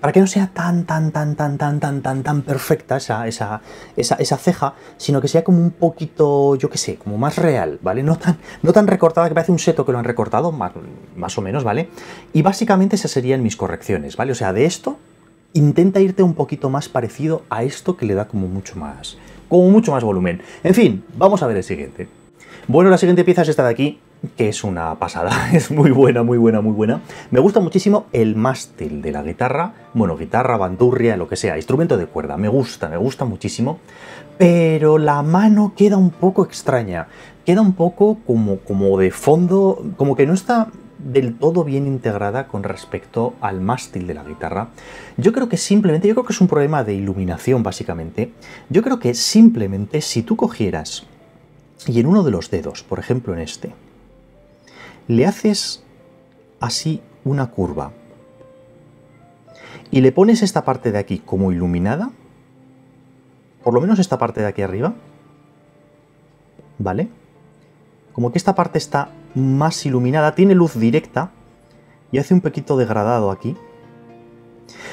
Para que no sea tan, tan, tan, tan, tan, tan, tan, tan perfecta esa, esa, esa, esa ceja, sino que sea como un poquito, yo qué sé, como más real, ¿vale? No tan, tan recortada que parece un seto que lo han recortado, más, más o menos, ¿vale? Y básicamente esas serían mis correcciones, ¿vale? O sea, de esto intenta irte un poquito más parecido a esto que le da como mucho más, como mucho más volumen. En fin, vamos a ver el siguiente. Bueno, la siguiente pieza es esta de aquí, que es una pasada, es muy buena, muy buena, muy buena. Me gusta muchísimo el mástil de la guitarra, bueno, guitarra, bandurria, lo que sea, instrumento de cuerda, me gusta, me gusta muchísimo, pero la mano queda un poco extraña, queda un poco como, como de fondo, como que no está del todo bien integrada con respecto al mástil de la guitarra. Yo creo que simplemente, yo creo que es un problema de iluminación básicamente, yo creo que simplemente si tú cogieras y en uno de los dedos, por ejemplo en este, le haces así una curva y le pones esta parte de aquí como iluminada, por lo menos esta parte de aquí arriba, ¿vale? Como que esta parte está más iluminada, tiene luz directa y hace un poquito degradado aquí.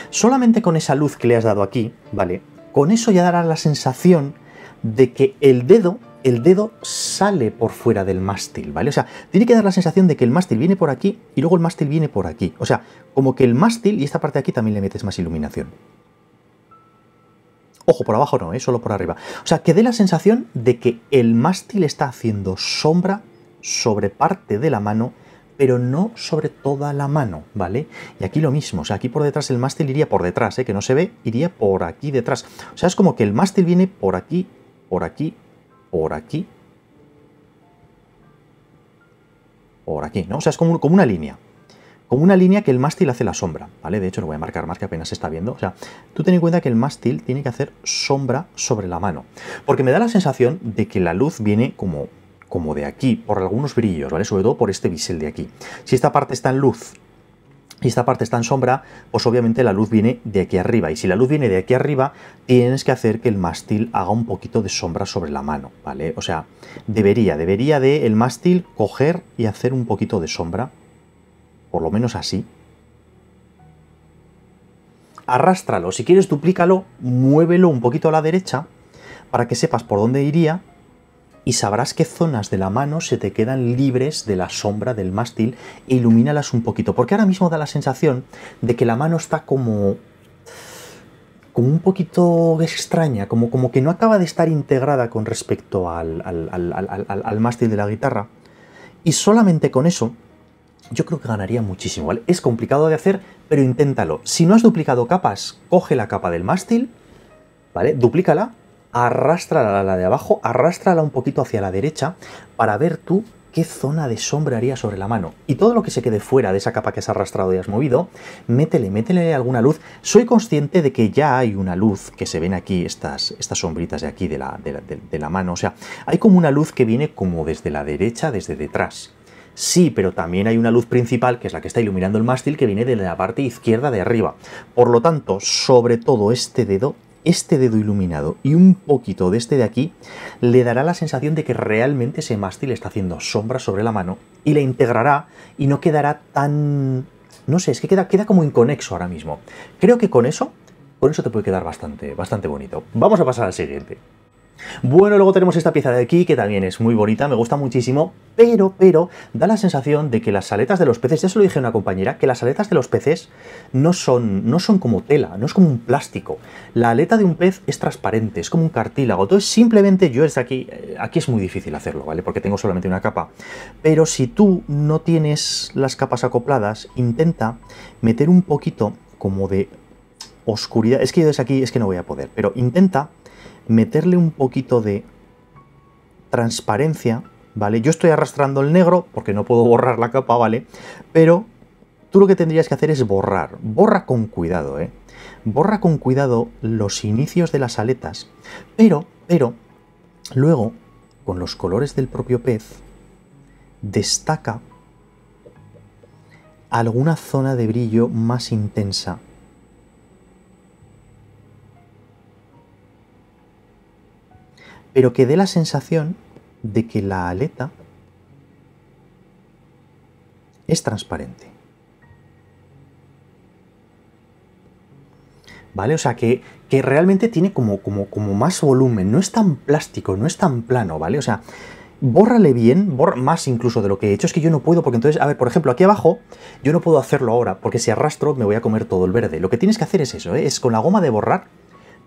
Solamente con esa luz que le has dado aquí, ¿vale? Con eso ya dará la sensación de que el dedo el dedo sale por fuera del mástil, ¿vale? O sea, tiene que dar la sensación de que el mástil viene por aquí y luego el mástil viene por aquí. O sea, como que el mástil y esta parte de aquí también le metes más iluminación. Ojo, por abajo no, ¿eh? solo por arriba. O sea, que dé la sensación de que el mástil está haciendo sombra sobre parte de la mano, pero no sobre toda la mano, ¿vale? Y aquí lo mismo, o sea, aquí por detrás el mástil iría por detrás, ¿eh? que no se ve, iría por aquí detrás. O sea, es como que el mástil viene por aquí, por aquí por aquí, por aquí, ¿no? O sea, es como, como una línea, como una línea que el mástil hace la sombra, ¿vale? De hecho, lo voy a marcar más que apenas se está viendo. O sea, tú ten en cuenta que el mástil tiene que hacer sombra sobre la mano, porque me da la sensación de que la luz viene como, como de aquí, por algunos brillos, ¿vale? Sobre todo por este bisel de aquí. Si esta parte está en luz y esta parte está en sombra, pues obviamente la luz viene de aquí arriba. Y si la luz viene de aquí arriba, tienes que hacer que el mástil haga un poquito de sombra sobre la mano, ¿vale? O sea, debería, debería de el mástil coger y hacer un poquito de sombra. Por lo menos así. Arrástralo. Si quieres, duplícalo, muévelo un poquito a la derecha para que sepas por dónde iría y sabrás qué zonas de la mano se te quedan libres de la sombra del mástil e ilumínalas un poquito. Porque ahora mismo da la sensación de que la mano está como como un poquito extraña, como, como que no acaba de estar integrada con respecto al, al, mástil de la guitarra. Y solamente con eso, yo creo que ganaría muchísimo. Es complicado de hacer, pero inténtalo. Si no has duplicado capas, coge la capa del mástil, ¿vale? Duplícala arrastra la de abajo, arrástrala un poquito hacia la derecha para ver tú qué zona de sombra haría sobre la mano. Y todo lo que se quede fuera de esa capa que has arrastrado y has movido, métele, métele alguna luz. Soy consciente de que ya hay una luz que se ven aquí, estas, estas sombritas de aquí de la, de la mano. O sea, hay como una luz que viene como desde la derecha, desde detrás. Sí, pero también hay una luz principal, que es la que está iluminando el mástil, que viene de la parte izquierda de arriba. Por lo tanto, sobre todo este dedo este dedo iluminado y un poquito de este de aquí le dará la sensación de que realmente ese mástil está haciendo sombra sobre la mano y la integrará y no quedará tan... No sé, es que queda, queda como inconexo ahora mismo. Creo que con eso, con eso te puede quedar bastante, bastante bonito. Vamos a pasar al siguiente. Bueno, luego tenemos esta pieza de aquí, que también es muy bonita, me gusta muchísimo, pero, pero, da la sensación de que las aletas de los peces, ya se lo dije a una compañera, que las aletas de los peces no son, no son como tela, no es como un plástico. La aleta de un pez es transparente, es como un cartílago, entonces simplemente yo desde aquí, eh, aquí es muy difícil hacerlo, ¿vale? Porque tengo solamente una capa. Pero si tú no tienes las capas acopladas, intenta meter un poquito como de oscuridad, es que yo desde aquí es que no voy a poder, pero intenta meterle un poquito de transparencia, ¿vale? Yo estoy arrastrando el negro porque no puedo borrar la capa, ¿vale? Pero tú lo que tendrías que hacer es borrar. Borra con cuidado, ¿eh? Borra con cuidado los inicios de las aletas, pero, pero, luego, con los colores del propio pez, destaca alguna zona de brillo más intensa pero que dé la sensación de que la aleta es transparente. ¿Vale? O sea, que, que realmente tiene como, como, como, más volumen, no es tan plástico, no es tan plano, ¿vale? O sea, bórrale bien, borra más incluso de lo que he hecho, es que yo no puedo, porque entonces, a ver, por ejemplo, aquí abajo, yo no puedo hacerlo ahora, porque si arrastro me voy a comer todo el verde. Lo que tienes que hacer es eso, ¿eh? es con la goma de borrar,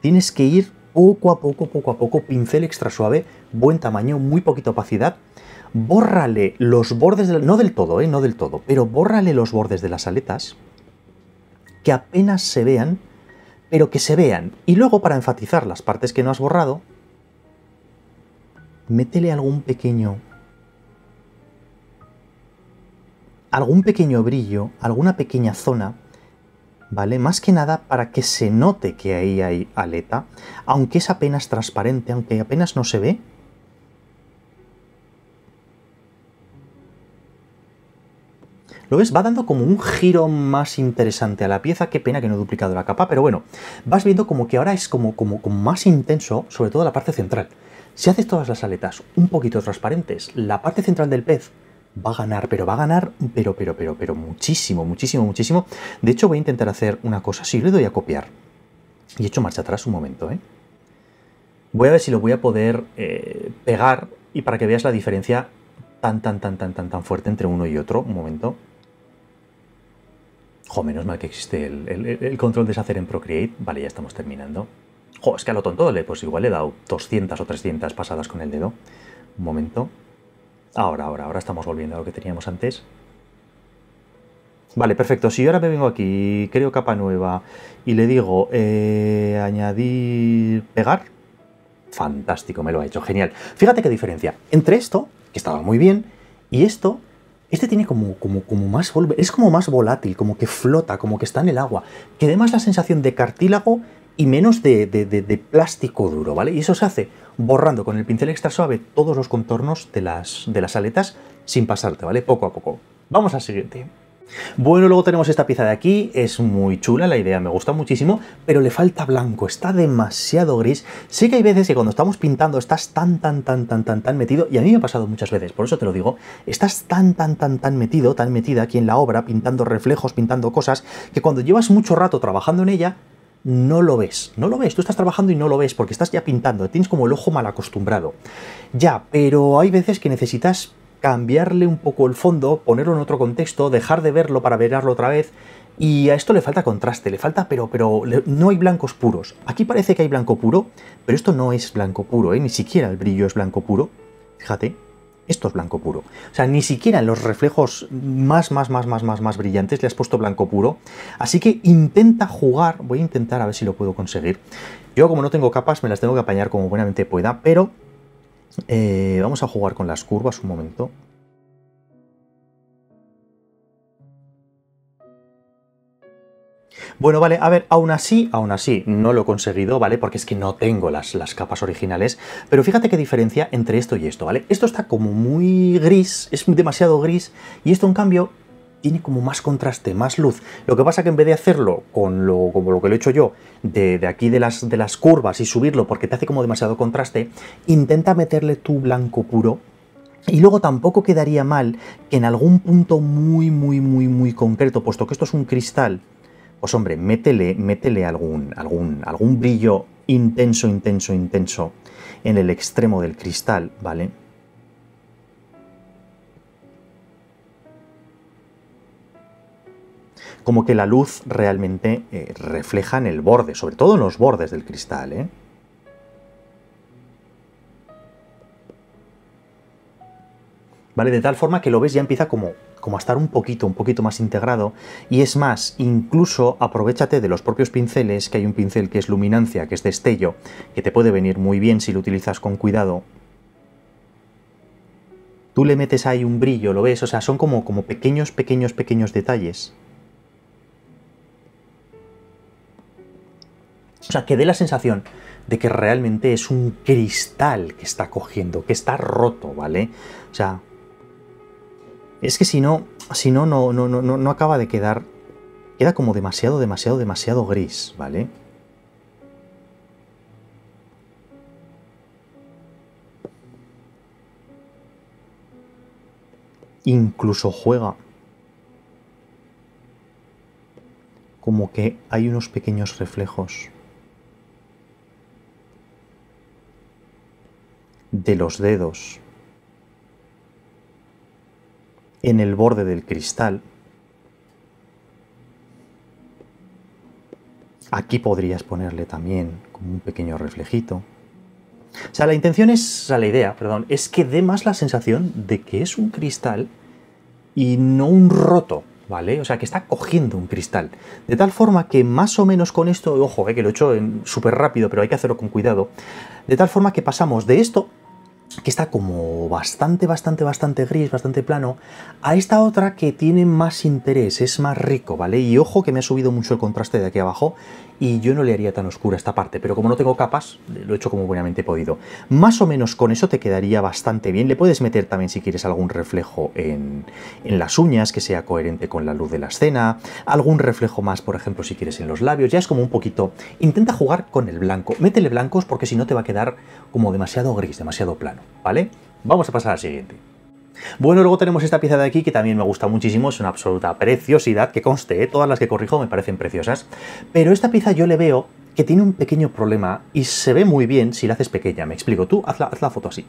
tienes que ir poco a poco, poco a poco, pincel extra suave, buen tamaño, muy poquita opacidad. Bórrale los bordes, de no del todo, eh, no del todo, pero bórrale los bordes de las aletas, que apenas se vean, pero que se vean. Y luego para enfatizar las partes que no has borrado, métele algún pequeño... algún pequeño brillo, alguna pequeña zona ¿vale? Más que nada para que se note que ahí hay aleta, aunque es apenas transparente, aunque apenas no se ve. ¿Lo ves? Va dando como un giro más interesante a la pieza. Qué pena que no he duplicado la capa, pero bueno. Vas viendo como que ahora es como, como, como más intenso, sobre todo la parte central. Si haces todas las aletas un poquito transparentes, la parte central del pez va a ganar, pero va a ganar, pero, pero, pero, pero muchísimo, muchísimo, muchísimo. De hecho, voy a intentar hacer una cosa. Si le doy a copiar y hecho marcha atrás un momento, ¿eh? Voy a ver si lo voy a poder eh, pegar y para que veas la diferencia tan, tan, tan, tan, tan, tan fuerte entre uno y otro. Un momento. Jo, menos mal que existe el, el, el control deshacer en Procreate. Vale, ya estamos terminando. Jo, es que a lo tonto, pues igual le he dado 200 o 300 pasadas con el dedo. Un momento. Ahora, ahora, ahora estamos volviendo a lo que teníamos antes. Vale, perfecto. Si ahora me vengo aquí, creo capa nueva y le digo eh, añadir pegar, fantástico, me lo ha hecho, genial. Fíjate qué diferencia entre esto, que estaba muy bien, y esto, este tiene como, como, como más, es como más volátil, como que flota, como que está en el agua, que además la sensación de cartílago y menos de, plástico duro, ¿vale? Y eso se hace borrando con el pincel extra suave todos los contornos de las, de las aletas sin pasarte, ¿vale? Poco a poco. Vamos al siguiente. Bueno, luego tenemos esta pieza de aquí, es muy chula, la idea me gusta muchísimo, pero le falta blanco, está demasiado gris. Sí que hay veces que cuando estamos pintando estás tan, tan, tan, tan, tan, tan metido, y a mí me ha pasado muchas veces, por eso te lo digo, estás tan, tan, tan, tan metido, tan metida aquí en la obra, pintando reflejos, pintando cosas, que cuando llevas mucho rato trabajando en ella, no lo ves, no lo ves, tú estás trabajando y no lo ves porque estás ya pintando, tienes como el ojo mal acostumbrado. Ya, pero hay veces que necesitas cambiarle un poco el fondo, ponerlo en otro contexto, dejar de verlo para verarlo otra vez. Y a esto le falta contraste, le falta, pero, pero no hay blancos puros. Aquí parece que hay blanco puro, pero esto no es blanco puro, ¿eh? ni siquiera el brillo es blanco puro. Fíjate, esto es blanco puro. O sea, ni siquiera en los reflejos más, más, más, más, más, más brillantes le has puesto blanco puro. Así que intenta jugar. Voy a intentar a ver si lo puedo conseguir. Yo como no tengo capas, me las tengo que apañar como buenamente pueda, pero eh, vamos a jugar con las curvas un momento. Bueno, vale, a ver, aún así, aún así, no lo he conseguido, ¿vale? Porque es que no tengo las, las capas originales, pero fíjate qué diferencia entre esto y esto, ¿vale? Esto está como muy gris, es demasiado gris, y esto en cambio tiene como más contraste, más luz. Lo que pasa que en vez de hacerlo con lo, como lo que lo he hecho yo, de, aquí de las, de las curvas y subirlo porque te hace como demasiado contraste, intenta meterle tu blanco puro y luego tampoco quedaría mal que en algún punto muy, muy, muy, muy concreto, puesto que esto es un cristal, pues hombre, métele, métele algún, algún, algún brillo intenso, intenso, intenso en el extremo del cristal, ¿vale? Como que la luz realmente eh, refleja en el borde, sobre todo en los bordes del cristal, ¿eh? ¿Vale? De tal forma que lo ves ya empieza como como a estar un poquito, un poquito más integrado. Y es más, incluso aprovechate de los propios pinceles, que hay un pincel que es luminancia, que es destello, que te puede venir muy bien si lo utilizas con cuidado. Tú le metes ahí un brillo, lo ves, o sea, son como, como pequeños, pequeños, pequeños detalles. O sea, que dé la sensación de que realmente es un cristal que está cogiendo, que está roto, ¿vale? O sea, es que si no, si no, no, no, no, no acaba de quedar. Queda como demasiado, demasiado, demasiado gris, ¿vale? Incluso juega. Como que hay unos pequeños reflejos. de los dedos en el borde del cristal. Aquí podrías ponerle también como un pequeño reflejito. O sea, la intención es, o la idea, perdón, es que dé más la sensación de que es un cristal y no un roto, ¿vale? O sea, que está cogiendo un cristal. De tal forma que más o menos con esto, ojo, eh, que lo he hecho súper rápido, pero hay que hacerlo con cuidado. De tal forma que pasamos de esto que está como bastante, bastante, bastante gris, bastante plano, a esta otra que tiene más interés, es más rico, ¿vale? Y ojo que me ha subido mucho el contraste de aquí abajo y yo no le haría tan oscura esta parte, pero como no tengo capas, lo he hecho como buenamente he podido. Más o menos con eso te quedaría bastante bien. Le puedes meter también si quieres algún reflejo en, en las uñas, que sea coherente con la luz de la escena, algún reflejo más, por ejemplo, si quieres en los labios, ya es como un poquito... Intenta jugar con el blanco, métele blancos porque si no te va a quedar como demasiado gris, demasiado plano, ¿vale? Vamos a pasar al siguiente. Bueno, luego tenemos esta pieza de aquí que también me gusta muchísimo, es una absoluta preciosidad, que conste, ¿eh? todas las que corrijo me parecen preciosas, pero esta pieza yo le veo que tiene un pequeño problema y se ve muy bien si la haces pequeña, me explico, tú haz la, foto así.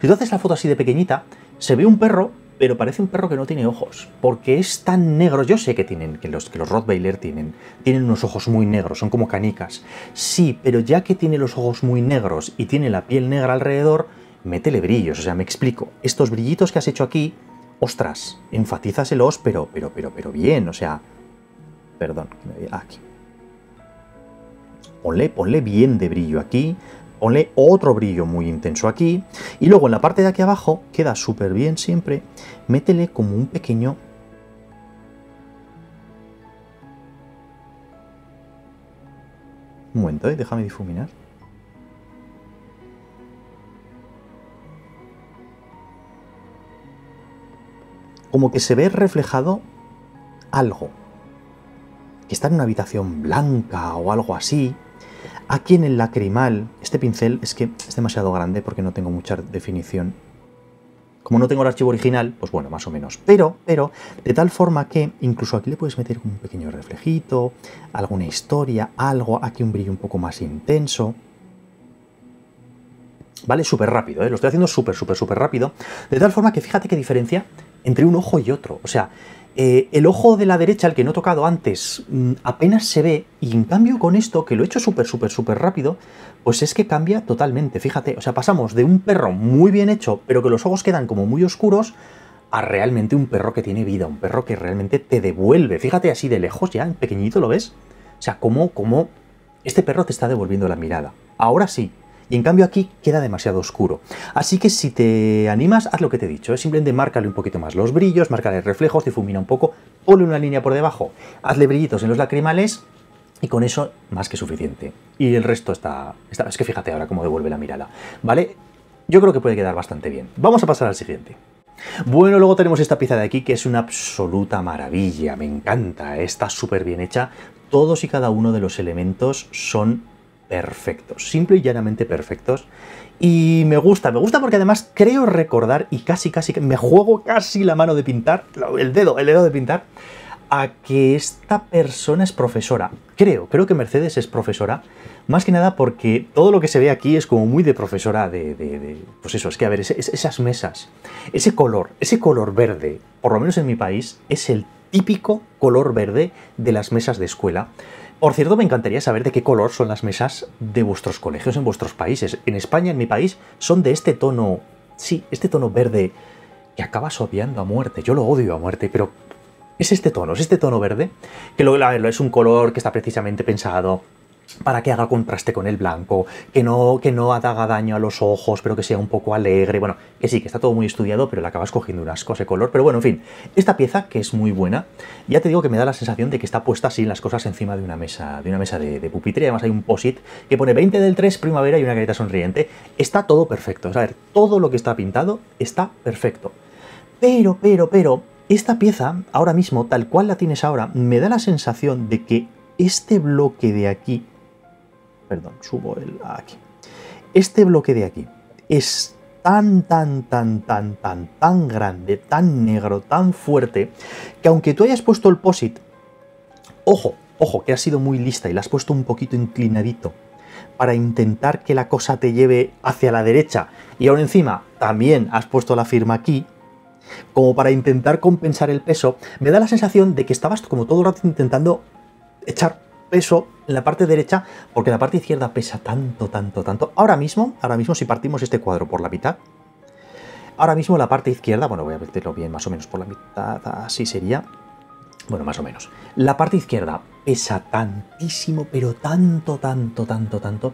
Si tú haces la foto así de pequeñita, se ve un perro pero parece un perro que no tiene ojos, porque es tan negro. Yo sé que tienen, que los, que los Rottweiler tienen, tienen unos ojos muy negros, son como canicas. Sí, pero ya que tiene los ojos muy negros y tiene la piel negra alrededor, métele brillos, o sea, me explico, estos brillitos que has hecho aquí, ostras, enfatízaselos, pero, pero, pero, pero bien, o sea, perdón, aquí. Ponle, ponle bien de brillo aquí, ponle otro brillo muy intenso aquí, y luego en la parte de aquí abajo, queda súper bien siempre, métele como un pequeño Un momento, eh, déjame difuminar. como que se ve reflejado algo, que está en una habitación blanca o algo así. Aquí en el lacrimal, este pincel es que es demasiado grande porque no tengo mucha definición. Como no tengo el archivo original, pues bueno, más o menos. Pero, pero, de tal forma que incluso aquí le puedes meter un pequeño reflejito, alguna historia, algo, aquí un brillo un poco más intenso. ¿Vale? Súper rápido, ¿eh? Lo estoy haciendo súper, súper, súper rápido. De tal forma que fíjate qué diferencia entre un ojo y otro. O sea, eh, el ojo de la derecha, el que no he tocado antes, mm, apenas se ve y en cambio con esto, que lo he hecho súper, súper, súper rápido, pues es que cambia totalmente. Fíjate, o sea, pasamos de un perro muy bien hecho, pero que los ojos quedan como muy oscuros, a realmente un perro que tiene vida, un perro que realmente te devuelve. Fíjate así de lejos ya, en pequeñito, ¿lo ves? O sea, como como este perro te está devolviendo la mirada. Ahora sí, y en cambio aquí queda demasiado oscuro. Así que si te animas, haz lo que te he dicho. ¿eh? Simplemente márcale un poquito más los brillos, márcale reflejos, difumina un poco, ponle una línea por debajo, hazle brillitos en los lacrimales y con eso más que suficiente. Y el resto está, está... Es que fíjate ahora cómo devuelve la mirada. ¿Vale? Yo creo que puede quedar bastante bien. Vamos a pasar al siguiente. Bueno, luego tenemos esta pieza de aquí que es una absoluta maravilla, me encanta, está súper bien hecha. Todos y cada uno de los elementos son perfectos, simple y llanamente perfectos. Y me gusta, me gusta porque además creo recordar y casi, casi, me juego casi la mano de pintar, el dedo, el dedo de pintar, a que esta persona es profesora. Creo, creo que Mercedes es profesora, más que nada porque todo lo que se ve aquí es como muy de profesora de... pues eso, es que a ver, esas mesas, ese color, ese color verde, por lo menos en mi país, es el típico color verde de las mesas de escuela. Por cierto, me encantaría saber de qué color son las mesas de vuestros colegios en vuestros países. En España, en mi país, son de este tono, sí, este tono verde que acaba odiando a muerte. Yo lo odio a muerte, pero es este tono, es este tono verde, que luego es un color que está precisamente pensado para que haga contraste con el blanco, que no, que no haga daño a los ojos, pero que sea un poco alegre. Bueno, que sí, que está todo muy estudiado, pero le acabas cogiendo un cosas de color. Pero bueno, en fin, esta pieza, que es muy buena, ya te digo que me da la sensación de que está puesta así las cosas encima de una mesa de una mesa de, pupitre. Además hay un posit que pone 20 del 3, primavera y una carita sonriente. Está todo perfecto. a ver, todo lo que está pintado está perfecto. Pero, pero, pero, esta pieza, ahora mismo, tal cual la tienes ahora, me da la sensación de que este bloque de aquí perdón, subo el aquí. Este bloque de aquí es tan, tan, tan, tan, tan, tan grande, tan negro, tan fuerte, que aunque tú hayas puesto el POSIT, ojo, ojo, que has sido muy lista y la has puesto un poquito inclinadito para intentar que la cosa te lleve hacia la derecha y ahora encima también has puesto la firma aquí, como para intentar compensar el peso, me da la sensación de que estabas como todo el rato intentando echar peso en la parte derecha, porque la parte izquierda pesa tanto, tanto, tanto. Ahora mismo, ahora mismo si partimos este cuadro por la mitad, ahora mismo la parte izquierda, bueno, voy a meterlo bien más o menos por la mitad, así sería, bueno, más o menos. La parte izquierda pesa tantísimo, pero tanto, tanto, tanto, tanto,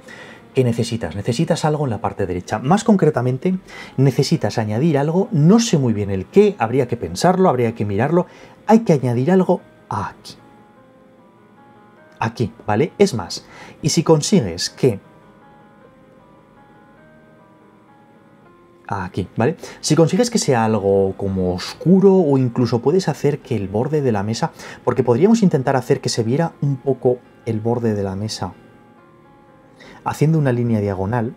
que necesitas. Necesitas algo en la parte derecha. Más concretamente, necesitas añadir algo, no sé muy bien el qué, habría que pensarlo, habría que mirarlo. Hay que añadir algo aquí aquí, ¿vale? Es más, y si consigues que... Aquí, ¿vale? Si consigues que sea algo como oscuro o incluso puedes hacer que el borde de la mesa... Porque podríamos intentar hacer que se viera un poco el borde de la mesa haciendo una línea diagonal,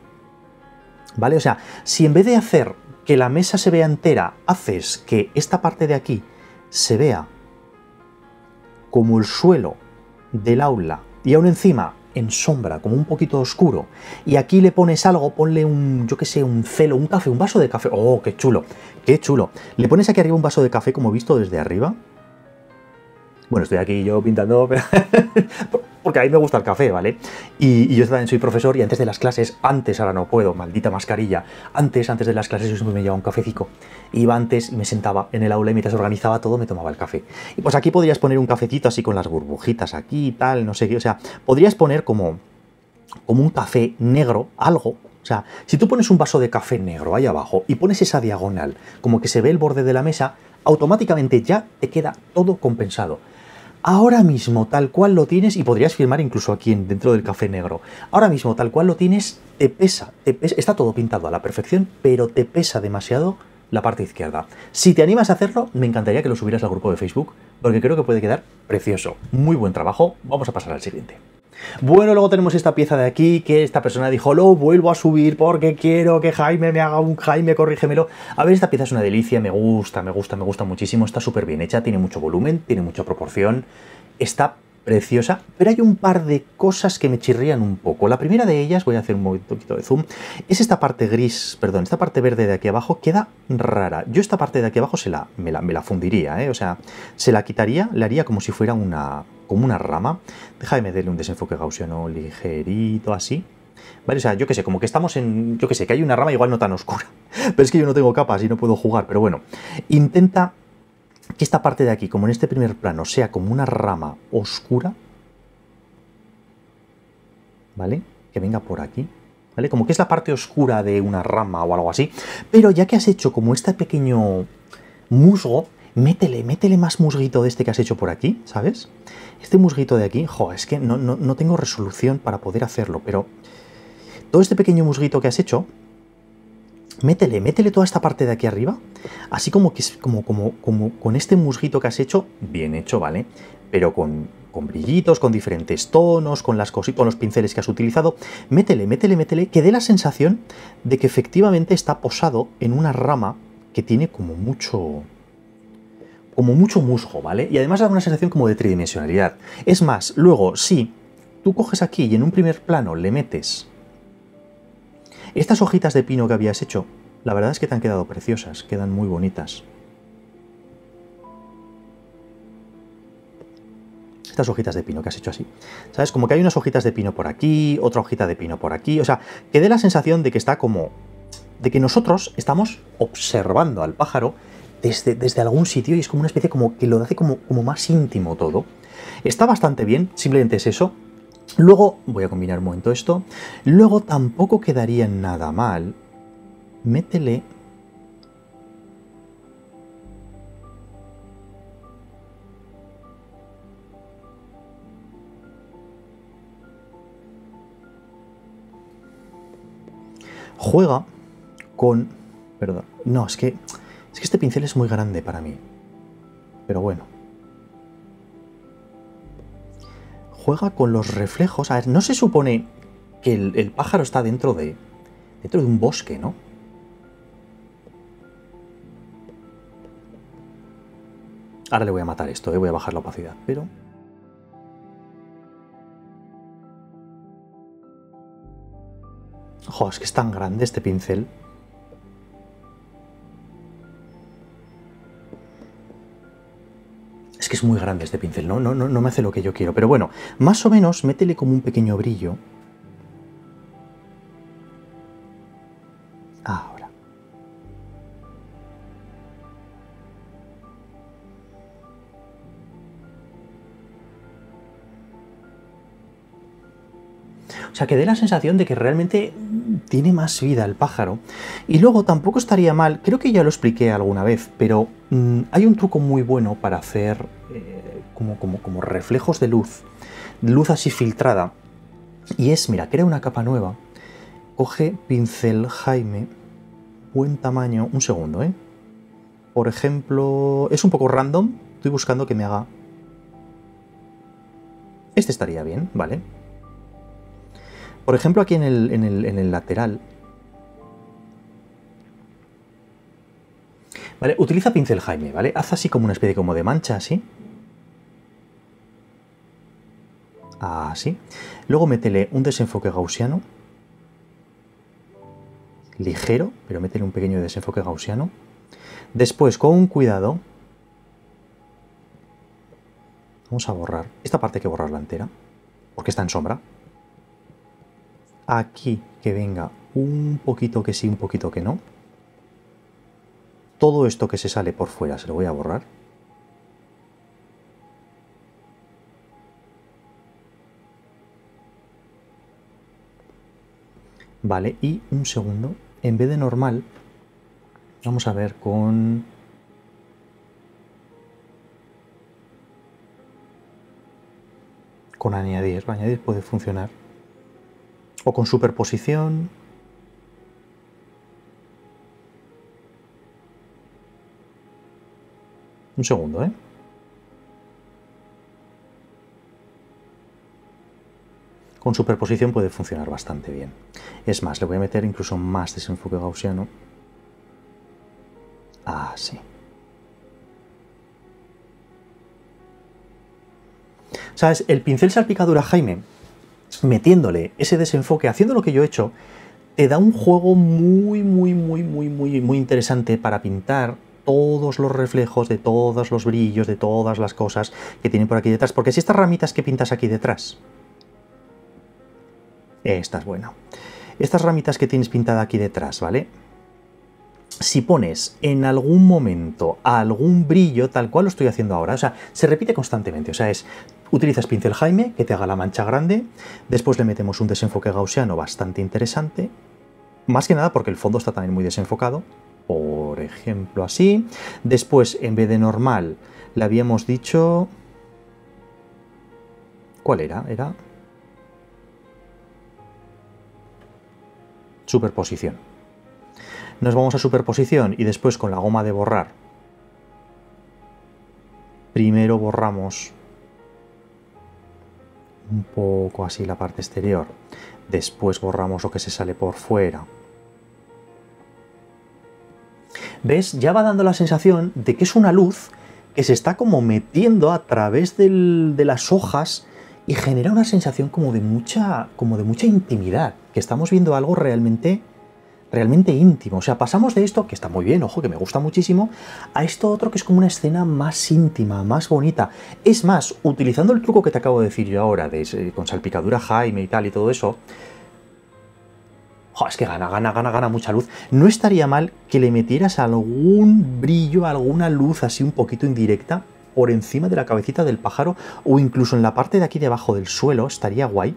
¿vale? O sea, si en vez de hacer que la mesa se vea entera, haces que esta parte de aquí se vea como el suelo del aula. Y aún encima, en sombra, como un poquito oscuro. Y aquí le pones algo, ponle un, yo que sé, un celo, un café, un vaso de café. ¡Oh, qué chulo! ¡Qué chulo! Le pones aquí arriba un vaso de café, como he visto desde arriba. Bueno, estoy aquí yo pintando, pero porque a mí me gusta el café, ¿vale? Y, yo también soy profesor y antes de las clases, antes, ahora no puedo, maldita mascarilla, antes, antes de las clases yo siempre me llevaba un cafecito. Iba antes y me sentaba en el aula y mientras organizaba todo me tomaba el café. Y pues aquí podrías poner un cafecito así con las burbujitas aquí y tal, no sé qué, o sea, podrías poner como, como un café negro, algo, o sea, si tú pones un vaso de café negro ahí abajo y pones esa diagonal, como que se ve el borde de la mesa, automáticamente ya te queda todo compensado. Ahora mismo, tal cual lo tienes, y podrías filmar incluso aquí dentro del café negro, ahora mismo, tal cual lo tienes, te pesa, te pesa, está todo pintado a la perfección, pero te pesa demasiado la parte izquierda. Si te animas a hacerlo, me encantaría que lo subieras al grupo de Facebook, porque creo que puede quedar precioso. Muy buen trabajo, vamos a pasar al siguiente. Bueno, luego tenemos esta pieza de aquí que esta persona dijo, lo vuelvo a subir porque quiero que Jaime me haga un Jaime, corrígemelo. A ver, esta pieza es una delicia, me gusta, me gusta, me gusta muchísimo, está súper bien hecha, tiene mucho volumen, tiene mucha proporción, está preciosa, pero hay un par de cosas que me chirrían un poco. La primera de ellas, voy a hacer un poquito de zoom, es esta parte gris, perdón, esta parte verde de aquí abajo queda rara. Yo esta parte de aquí abajo se la, me, la, fundiría, ¿eh? o sea, se la quitaría, le haría como si fuera una, como una rama. déjame darle un desenfoque gaussiano ligerito, así. ¿Vale? O sea, yo qué sé, como que estamos en. Yo qué sé, que hay una rama igual no tan oscura. Pero es que yo no tengo capas y no puedo jugar. Pero bueno, intenta que esta parte de aquí, como en este primer plano, sea como una rama oscura. ¿Vale? Que venga por aquí. ¿Vale? Como que es la parte oscura de una rama o algo así. Pero ya que has hecho como este pequeño musgo, métele, métele más musguito de este que has hecho por aquí, ¿sabes? Este musguito de aquí, jo, es que no, tengo resolución para poder hacerlo, pero todo este pequeño musguito que has hecho, métele, métele toda esta parte de aquí arriba, así como que como, como, como con este musguito que has hecho, bien hecho, ¿vale? Pero con, con brillitos, con diferentes tonos, con las con los pinceles que has utilizado, métele, métele, métele, que dé la sensación de que efectivamente está posado en una rama que tiene como mucho como mucho musgo, ¿vale? Y además da una sensación como de tridimensionalidad. Es más, luego, si tú coges aquí y en un primer plano le metes estas hojitas de pino que habías hecho, la verdad es que te han quedado preciosas, quedan muy bonitas. Estas hojitas de pino que has hecho así. ¿Sabes? Como que hay unas hojitas de pino por aquí, otra hojita de pino por aquí. O sea, que dé la sensación de que está como... De que nosotros estamos observando al pájaro desde, algún sitio y es como una especie como que lo hace como, como más íntimo todo. Está bastante bien, simplemente es eso. Luego, voy a combinar un momento esto, luego tampoco quedaría nada mal. Métele... Juega con... Perdón. No, es que es que este pincel es muy grande para mí. Pero bueno. Juega con los reflejos. A ver, no se supone que el, pájaro está dentro de... Dentro de un bosque, ¿no? Ahora le voy a matar esto, ¿eh? voy a bajar la opacidad, pero... Joder, es que es tan grande este pincel. que es muy grande este pincel, no, no, no, me hace lo que yo quiero. Pero bueno, más o menos métele como un pequeño brillo. Ahora. O sea, que dé la sensación de que realmente tiene más vida el pájaro. Y luego tampoco estaría mal, creo que ya lo expliqué alguna vez, pero mm, hay un truco muy bueno para hacer como, reflejos de luz, luz así filtrada. Y es, mira, crea una capa nueva. Coge pincel Jaime, buen tamaño, un segundo, ¿eh? Por ejemplo, es un poco random, estoy buscando que me haga... Este estaría bien, ¿vale? Por ejemplo, aquí en el, en el, lateral ¿Vale? Utiliza pincel Jaime, ¿vale? Haz así como una especie como de mancha, así, Así. Luego métele un desenfoque gaussiano. Ligero, pero métele un pequeño desenfoque gaussiano. Después, con cuidado, vamos a borrar. Esta parte hay que borrarla entera, porque está en sombra. Aquí que venga un poquito que sí, un poquito que no. Todo esto que se sale por fuera se lo voy a borrar. Vale, y un segundo, en vez de normal, vamos a ver con... Con añadir, añadir puede funcionar. O con superposición. Un segundo, ¿eh? con superposición puede funcionar bastante bien. Es más, le voy a meter incluso más desenfoque gaussiano. Así. Ah, ¿Sabes? El pincel salpicadura Jaime, metiéndole ese desenfoque, haciendo lo que yo he hecho, te da un juego muy, muy, muy, muy, muy, muy interesante para pintar todos los reflejos, de todos los brillos, de todas las cosas que tienen por aquí detrás. Porque si estas ramitas que pintas aquí detrás, eh, Esta es buena. Estas ramitas que tienes pintada aquí detrás, ¿vale? Si pones en algún momento algún brillo, tal cual lo estoy haciendo ahora, o sea, se repite constantemente, o sea, es utilizas pincel Jaime, que te haga la mancha grande, después le metemos un desenfoque gaussiano bastante interesante, más que nada porque el fondo está también muy desenfocado, por ejemplo así, después en vez de normal le habíamos dicho... ¿Cuál era? Era... superposición. Nos vamos a superposición y después con la goma de borrar. Primero borramos un poco así la parte exterior. Después borramos lo que se sale por fuera. ¿Ves? Ya va dando la sensación de que es una luz que se está como metiendo a través de las hojas y genera una sensación como de mucha, como de mucha intimidad que estamos viendo algo realmente realmente íntimo. O sea, pasamos de esto, que está muy bien, ojo, que me gusta muchísimo, a esto otro que es como una escena más íntima, más bonita. Es más, utilizando el truco que te acabo de decir yo ahora, con salpicadura Jaime y tal y todo eso, es que gana, gana, gana, gana mucha luz. No estaría mal que le metieras algún brillo, alguna luz así un poquito indirecta por encima de la cabecita del pájaro o incluso en la parte de aquí debajo del suelo, estaría guay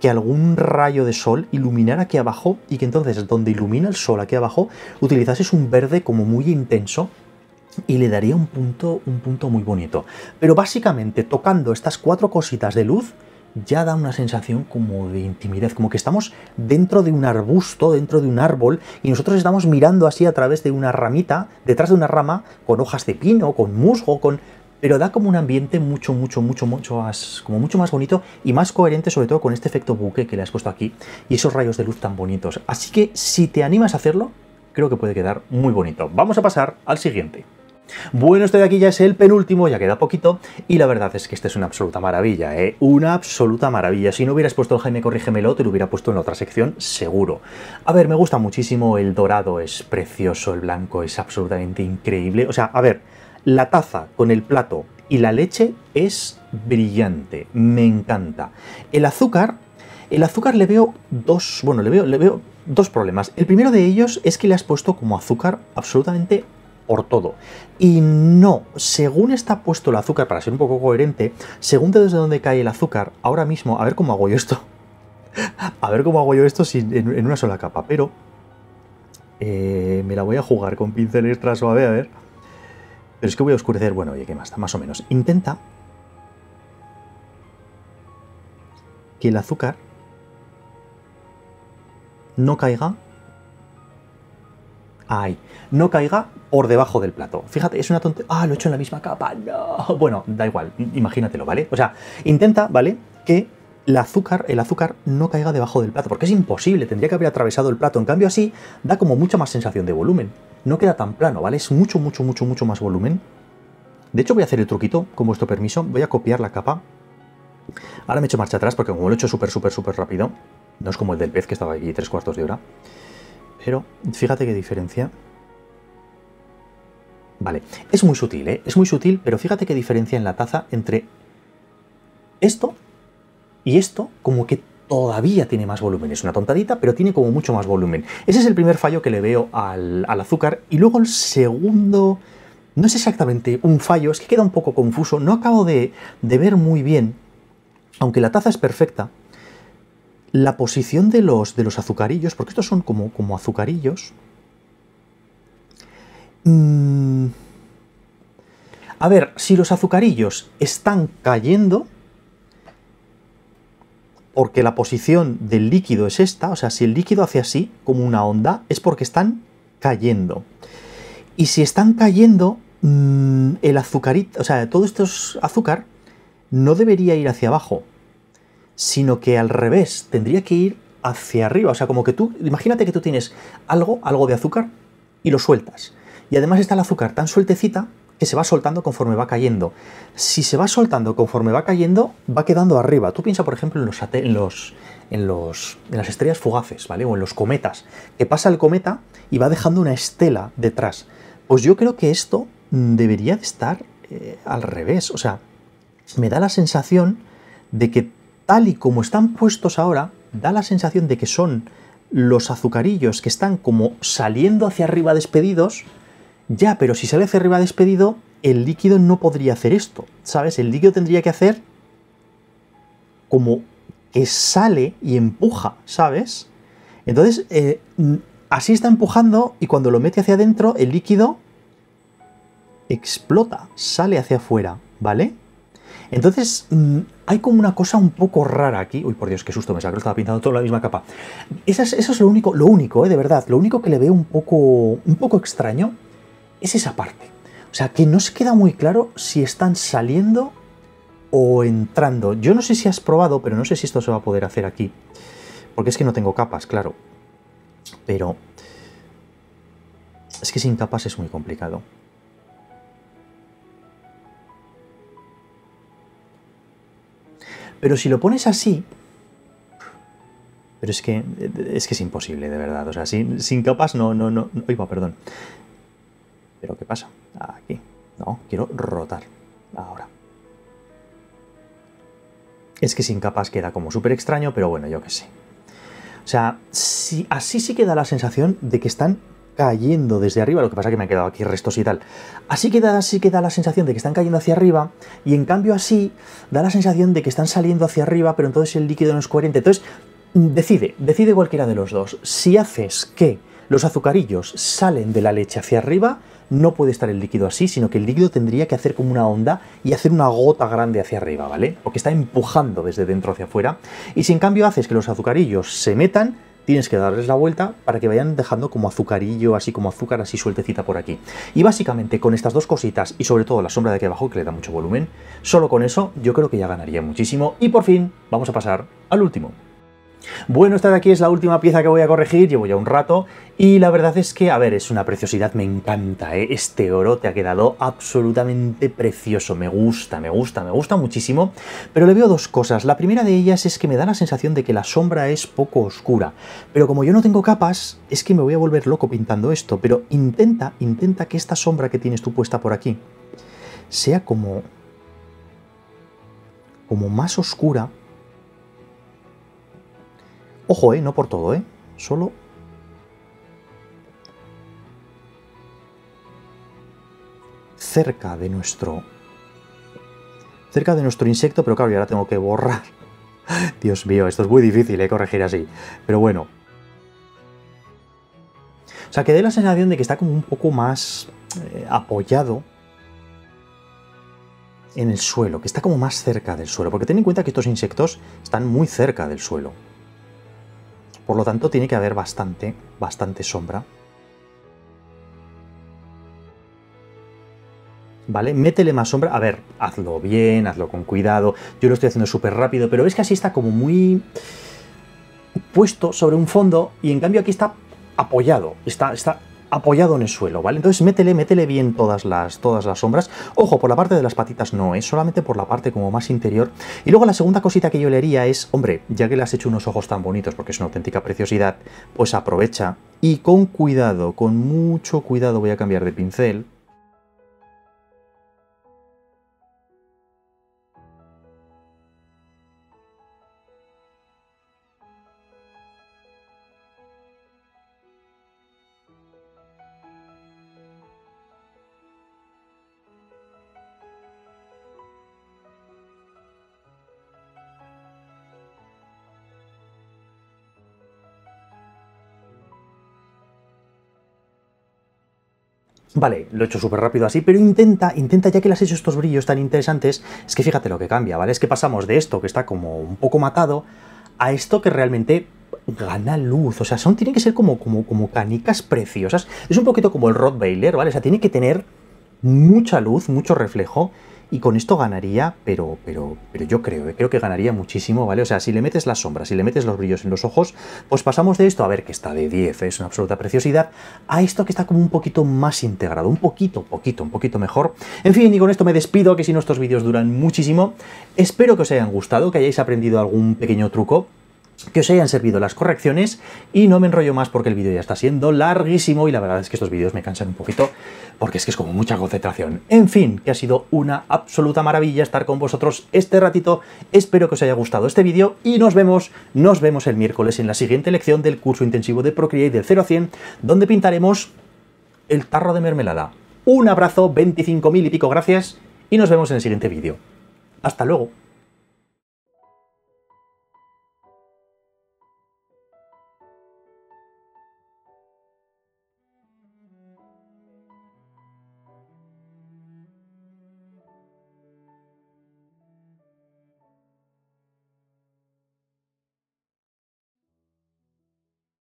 que algún rayo de sol iluminara aquí abajo y que entonces donde ilumina el sol aquí abajo utilizases un verde como muy intenso y le daría un punto, un punto muy bonito. Pero básicamente tocando estas cuatro cositas de luz, ya da una sensación como de intimidad, como que estamos dentro de un arbusto, dentro de un árbol, y nosotros estamos mirando así a través de una ramita, detrás de una rama, con hojas de pino, con musgo, con pero da como un ambiente mucho, mucho, mucho, mucho más, como mucho más bonito y más coherente sobre todo con este efecto buque que le has puesto aquí y esos rayos de luz tan bonitos. Así que si te animas a hacerlo, creo que puede quedar muy bonito. Vamos a pasar al siguiente. Bueno, este de aquí ya es el penúltimo, ya queda poquito, y la verdad es que este es una absoluta maravilla, ¿eh? Una absoluta maravilla. Si no hubieras puesto el Jaime Corrígemelo, te lo hubiera puesto en la otra sección, seguro. A ver, me gusta muchísimo, el dorado es precioso, el blanco es absolutamente increíble. O sea, a ver, la taza con el plato y la leche es brillante, me encanta. El azúcar, el azúcar le veo dos, bueno, le veo, le veo dos problemas. El primero de ellos es que le has puesto como azúcar absolutamente por todo. Y no, según está puesto el azúcar, para ser un poco coherente, según desde dónde cae el azúcar, ahora mismo, a ver cómo hago yo esto. a ver cómo hago yo esto en, una sola capa, pero eh, me la voy a jugar con pincel extra suave, a ver. Pero es que voy a oscurecer. Bueno, oye, ¿qué más? Más o menos. Intenta que el azúcar no caiga. Ay, no caiga por debajo del plato. Fíjate, es una tontería. Ah, lo he hecho en la misma capa. No. Bueno, da igual, imagínatelo, ¿vale? O sea, intenta, ¿vale? Que el azúcar, el azúcar no caiga debajo del plato, porque es imposible, tendría que haber atravesado el plato. En cambio, así da como mucha más sensación de volumen. No queda tan plano, ¿vale? Es mucho, mucho, mucho, mucho más volumen. De hecho, voy a hacer el truquito, con vuestro permiso. Voy a copiar la capa. Ahora me echo marcha atrás, porque como lo he hecho súper, súper, súper rápido, no es como el del pez que estaba aquí tres cuartos de hora. Pero fíjate qué diferencia. Vale, es muy sutil, ¿eh? Es muy sutil, pero fíjate qué diferencia en la taza entre esto y esto como que todavía tiene más volumen. Es una tontadita, pero tiene como mucho más volumen. Ese es el primer fallo que le veo al, azúcar. Y luego el segundo... No es exactamente un fallo, es que queda un poco confuso. No acabo de, ver muy bien, aunque la taza es perfecta, la posición de los, de los azucarillos, porque estos son como, como azucarillos. Mm. A ver, si los azucarillos están cayendo, porque la posición del líquido es esta, o sea, si el líquido hace así, como una onda, es porque están cayendo. Y si están cayendo, mm, el azucarito, o sea, todo esto es azúcar, no debería ir hacia abajo, sino que al revés, tendría que ir hacia arriba. O sea, como que tú, imagínate que tú tienes algo, algo de azúcar, y lo sueltas. Y además está el azúcar tan sueltecita que se va soltando conforme va cayendo. Si se va soltando conforme va cayendo, va quedando arriba. Tú piensa, por ejemplo, en los, en los, en los las estrellas fugaces, ¿vale? O en los cometas, que pasa el cometa y va dejando una estela detrás. Pues yo creo que esto debería de estar eh, al revés. O sea, me da la sensación de que tal y como están puestos ahora, da la sensación de que son los azucarillos que están como saliendo hacia arriba despedidos, ya, pero si sale hacia arriba despedido, el líquido no podría hacer esto, ¿sabes? El líquido tendría que hacer como que sale y empuja, ¿sabes? Entonces, eh, mm, así está empujando y cuando lo mete hacia adentro, el líquido explota, sale hacia afuera, ¿vale? Entonces, mm, hay como una cosa un poco rara aquí. Uy, por Dios, qué susto, me sacó, estaba pintando toda la misma capa. Eso es, lo único, lo único, eh, de verdad, lo único que le veo un poco, un poco extraño es esa parte. O sea, que no se queda muy claro si están saliendo o entrando. Yo no sé si has probado, pero no sé si esto se va a poder hacer aquí. Porque es que no tengo capas, claro. Pero... Es que sin capas es muy complicado. Pero si lo pones así... Pero es que es que es imposible, de verdad. O sea, sin, sin capas no, no, no, Oiga, perdón. ¿Pero qué pasa? Aquí. No, quiero rotar. Ahora. Es que sin capas queda como súper extraño, pero bueno, yo qué sé. O sea, si, así sí queda la sensación de que están cayendo desde arriba, lo que pasa es que me han quedado aquí restos y tal. Así queda así queda la sensación de que están cayendo hacia arriba, y en cambio así da la sensación de que están saliendo hacia arriba, pero entonces el líquido no es coherente. Entonces, mm, decide, decide cualquiera de los dos. Si haces que los azucarillos salen de la leche hacia arriba, no puede estar el líquido así, sino que el líquido tendría que hacer como una onda y hacer una gota grande hacia arriba, ¿vale? que está empujando desde dentro hacia afuera. Y si en cambio haces que los azucarillos se metan, tienes que darles la vuelta para que vayan dejando como azucarillo, así como azúcar, así sueltecita por aquí. Y básicamente con estas dos cositas y sobre todo la sombra de aquí abajo que le da mucho volumen, solo con eso yo creo que ya ganaría muchísimo. Y por fin vamos a pasar al último. Bueno, esta de aquí es la última pieza que voy a corregir, llevo ya un rato, y la verdad es que, a ver, es una preciosidad, me encanta, ¿eh? este oro te ha quedado absolutamente precioso, me gusta, me gusta, me gusta muchísimo, pero le veo dos cosas, la primera de ellas es que me da la sensación de que la sombra es poco oscura, pero como yo no tengo capas, es que me voy a volver loco pintando esto, pero intenta, intenta que esta sombra que tienes tú puesta por aquí sea como... como más oscura Ojo, eh, No por todo, ¿eh? Solo... Cerca de nuestro... Cerca de nuestro insecto, pero claro, ya ahora tengo que borrar. Dios mío, esto es muy difícil, ¿eh? Corregir así. Pero bueno. O sea, que dé la sensación de que está como un poco más eh, apoyado en el suelo, que está como más cerca del suelo, porque ten en cuenta que estos insectos están muy cerca del suelo. Por lo tanto, tiene que haber bastante, bastante sombra. ¿Vale? Métele más sombra. A ver, hazlo bien, hazlo con cuidado. Yo lo estoy haciendo súper rápido, pero ves que así está como muy puesto sobre un fondo y en cambio aquí está apoyado, está, está apoyado en el suelo, ¿vale? Entonces métele, métele bien todas las, todas las sombras. Ojo, por la parte de las patitas no, es ¿eh? solamente por la parte como más interior. Y luego la segunda cosita que yo le haría es, hombre, ya que le has hecho unos ojos tan bonitos, porque es una auténtica preciosidad, pues aprovecha y con cuidado, con mucho cuidado voy a cambiar de pincel, Vale, lo he hecho súper rápido así, pero intenta, intenta, ya que le has hecho estos brillos tan interesantes, es que fíjate lo que cambia, ¿vale? Es que pasamos de esto, que está como un poco matado, a esto que realmente gana luz. O sea, son, tienen que ser como, como, como canicas preciosas. Es un poquito como el Rottweiler, ¿vale? O sea, tiene que tener mucha luz, mucho reflejo, y con esto ganaría, pero, pero, pero yo creo, eh, creo que ganaría muchísimo, ¿vale? O sea, si le metes las sombras, si le metes los brillos en los ojos, pues pasamos de esto, a ver, que está de 10, es una absoluta preciosidad, a esto que está como un poquito más integrado, un poquito, poquito, un poquito mejor. En fin, y con esto me despido, que si no estos vídeos duran muchísimo. Espero que os hayan gustado, que hayáis aprendido algún pequeño truco que os hayan servido las correcciones y no me enrollo más porque el vídeo ya está siendo larguísimo y la verdad es que estos vídeos me cansan un poquito porque es que es como mucha concentración. En fin, que ha sido una absoluta maravilla estar con vosotros este ratito. Espero que os haya gustado este vídeo y nos vemos, nos vemos el miércoles en la siguiente lección del curso intensivo de Procreate del 0 a 100, donde pintaremos el tarro de mermelada. Un abrazo, 25.000 y pico gracias y nos vemos en el siguiente vídeo. Hasta luego.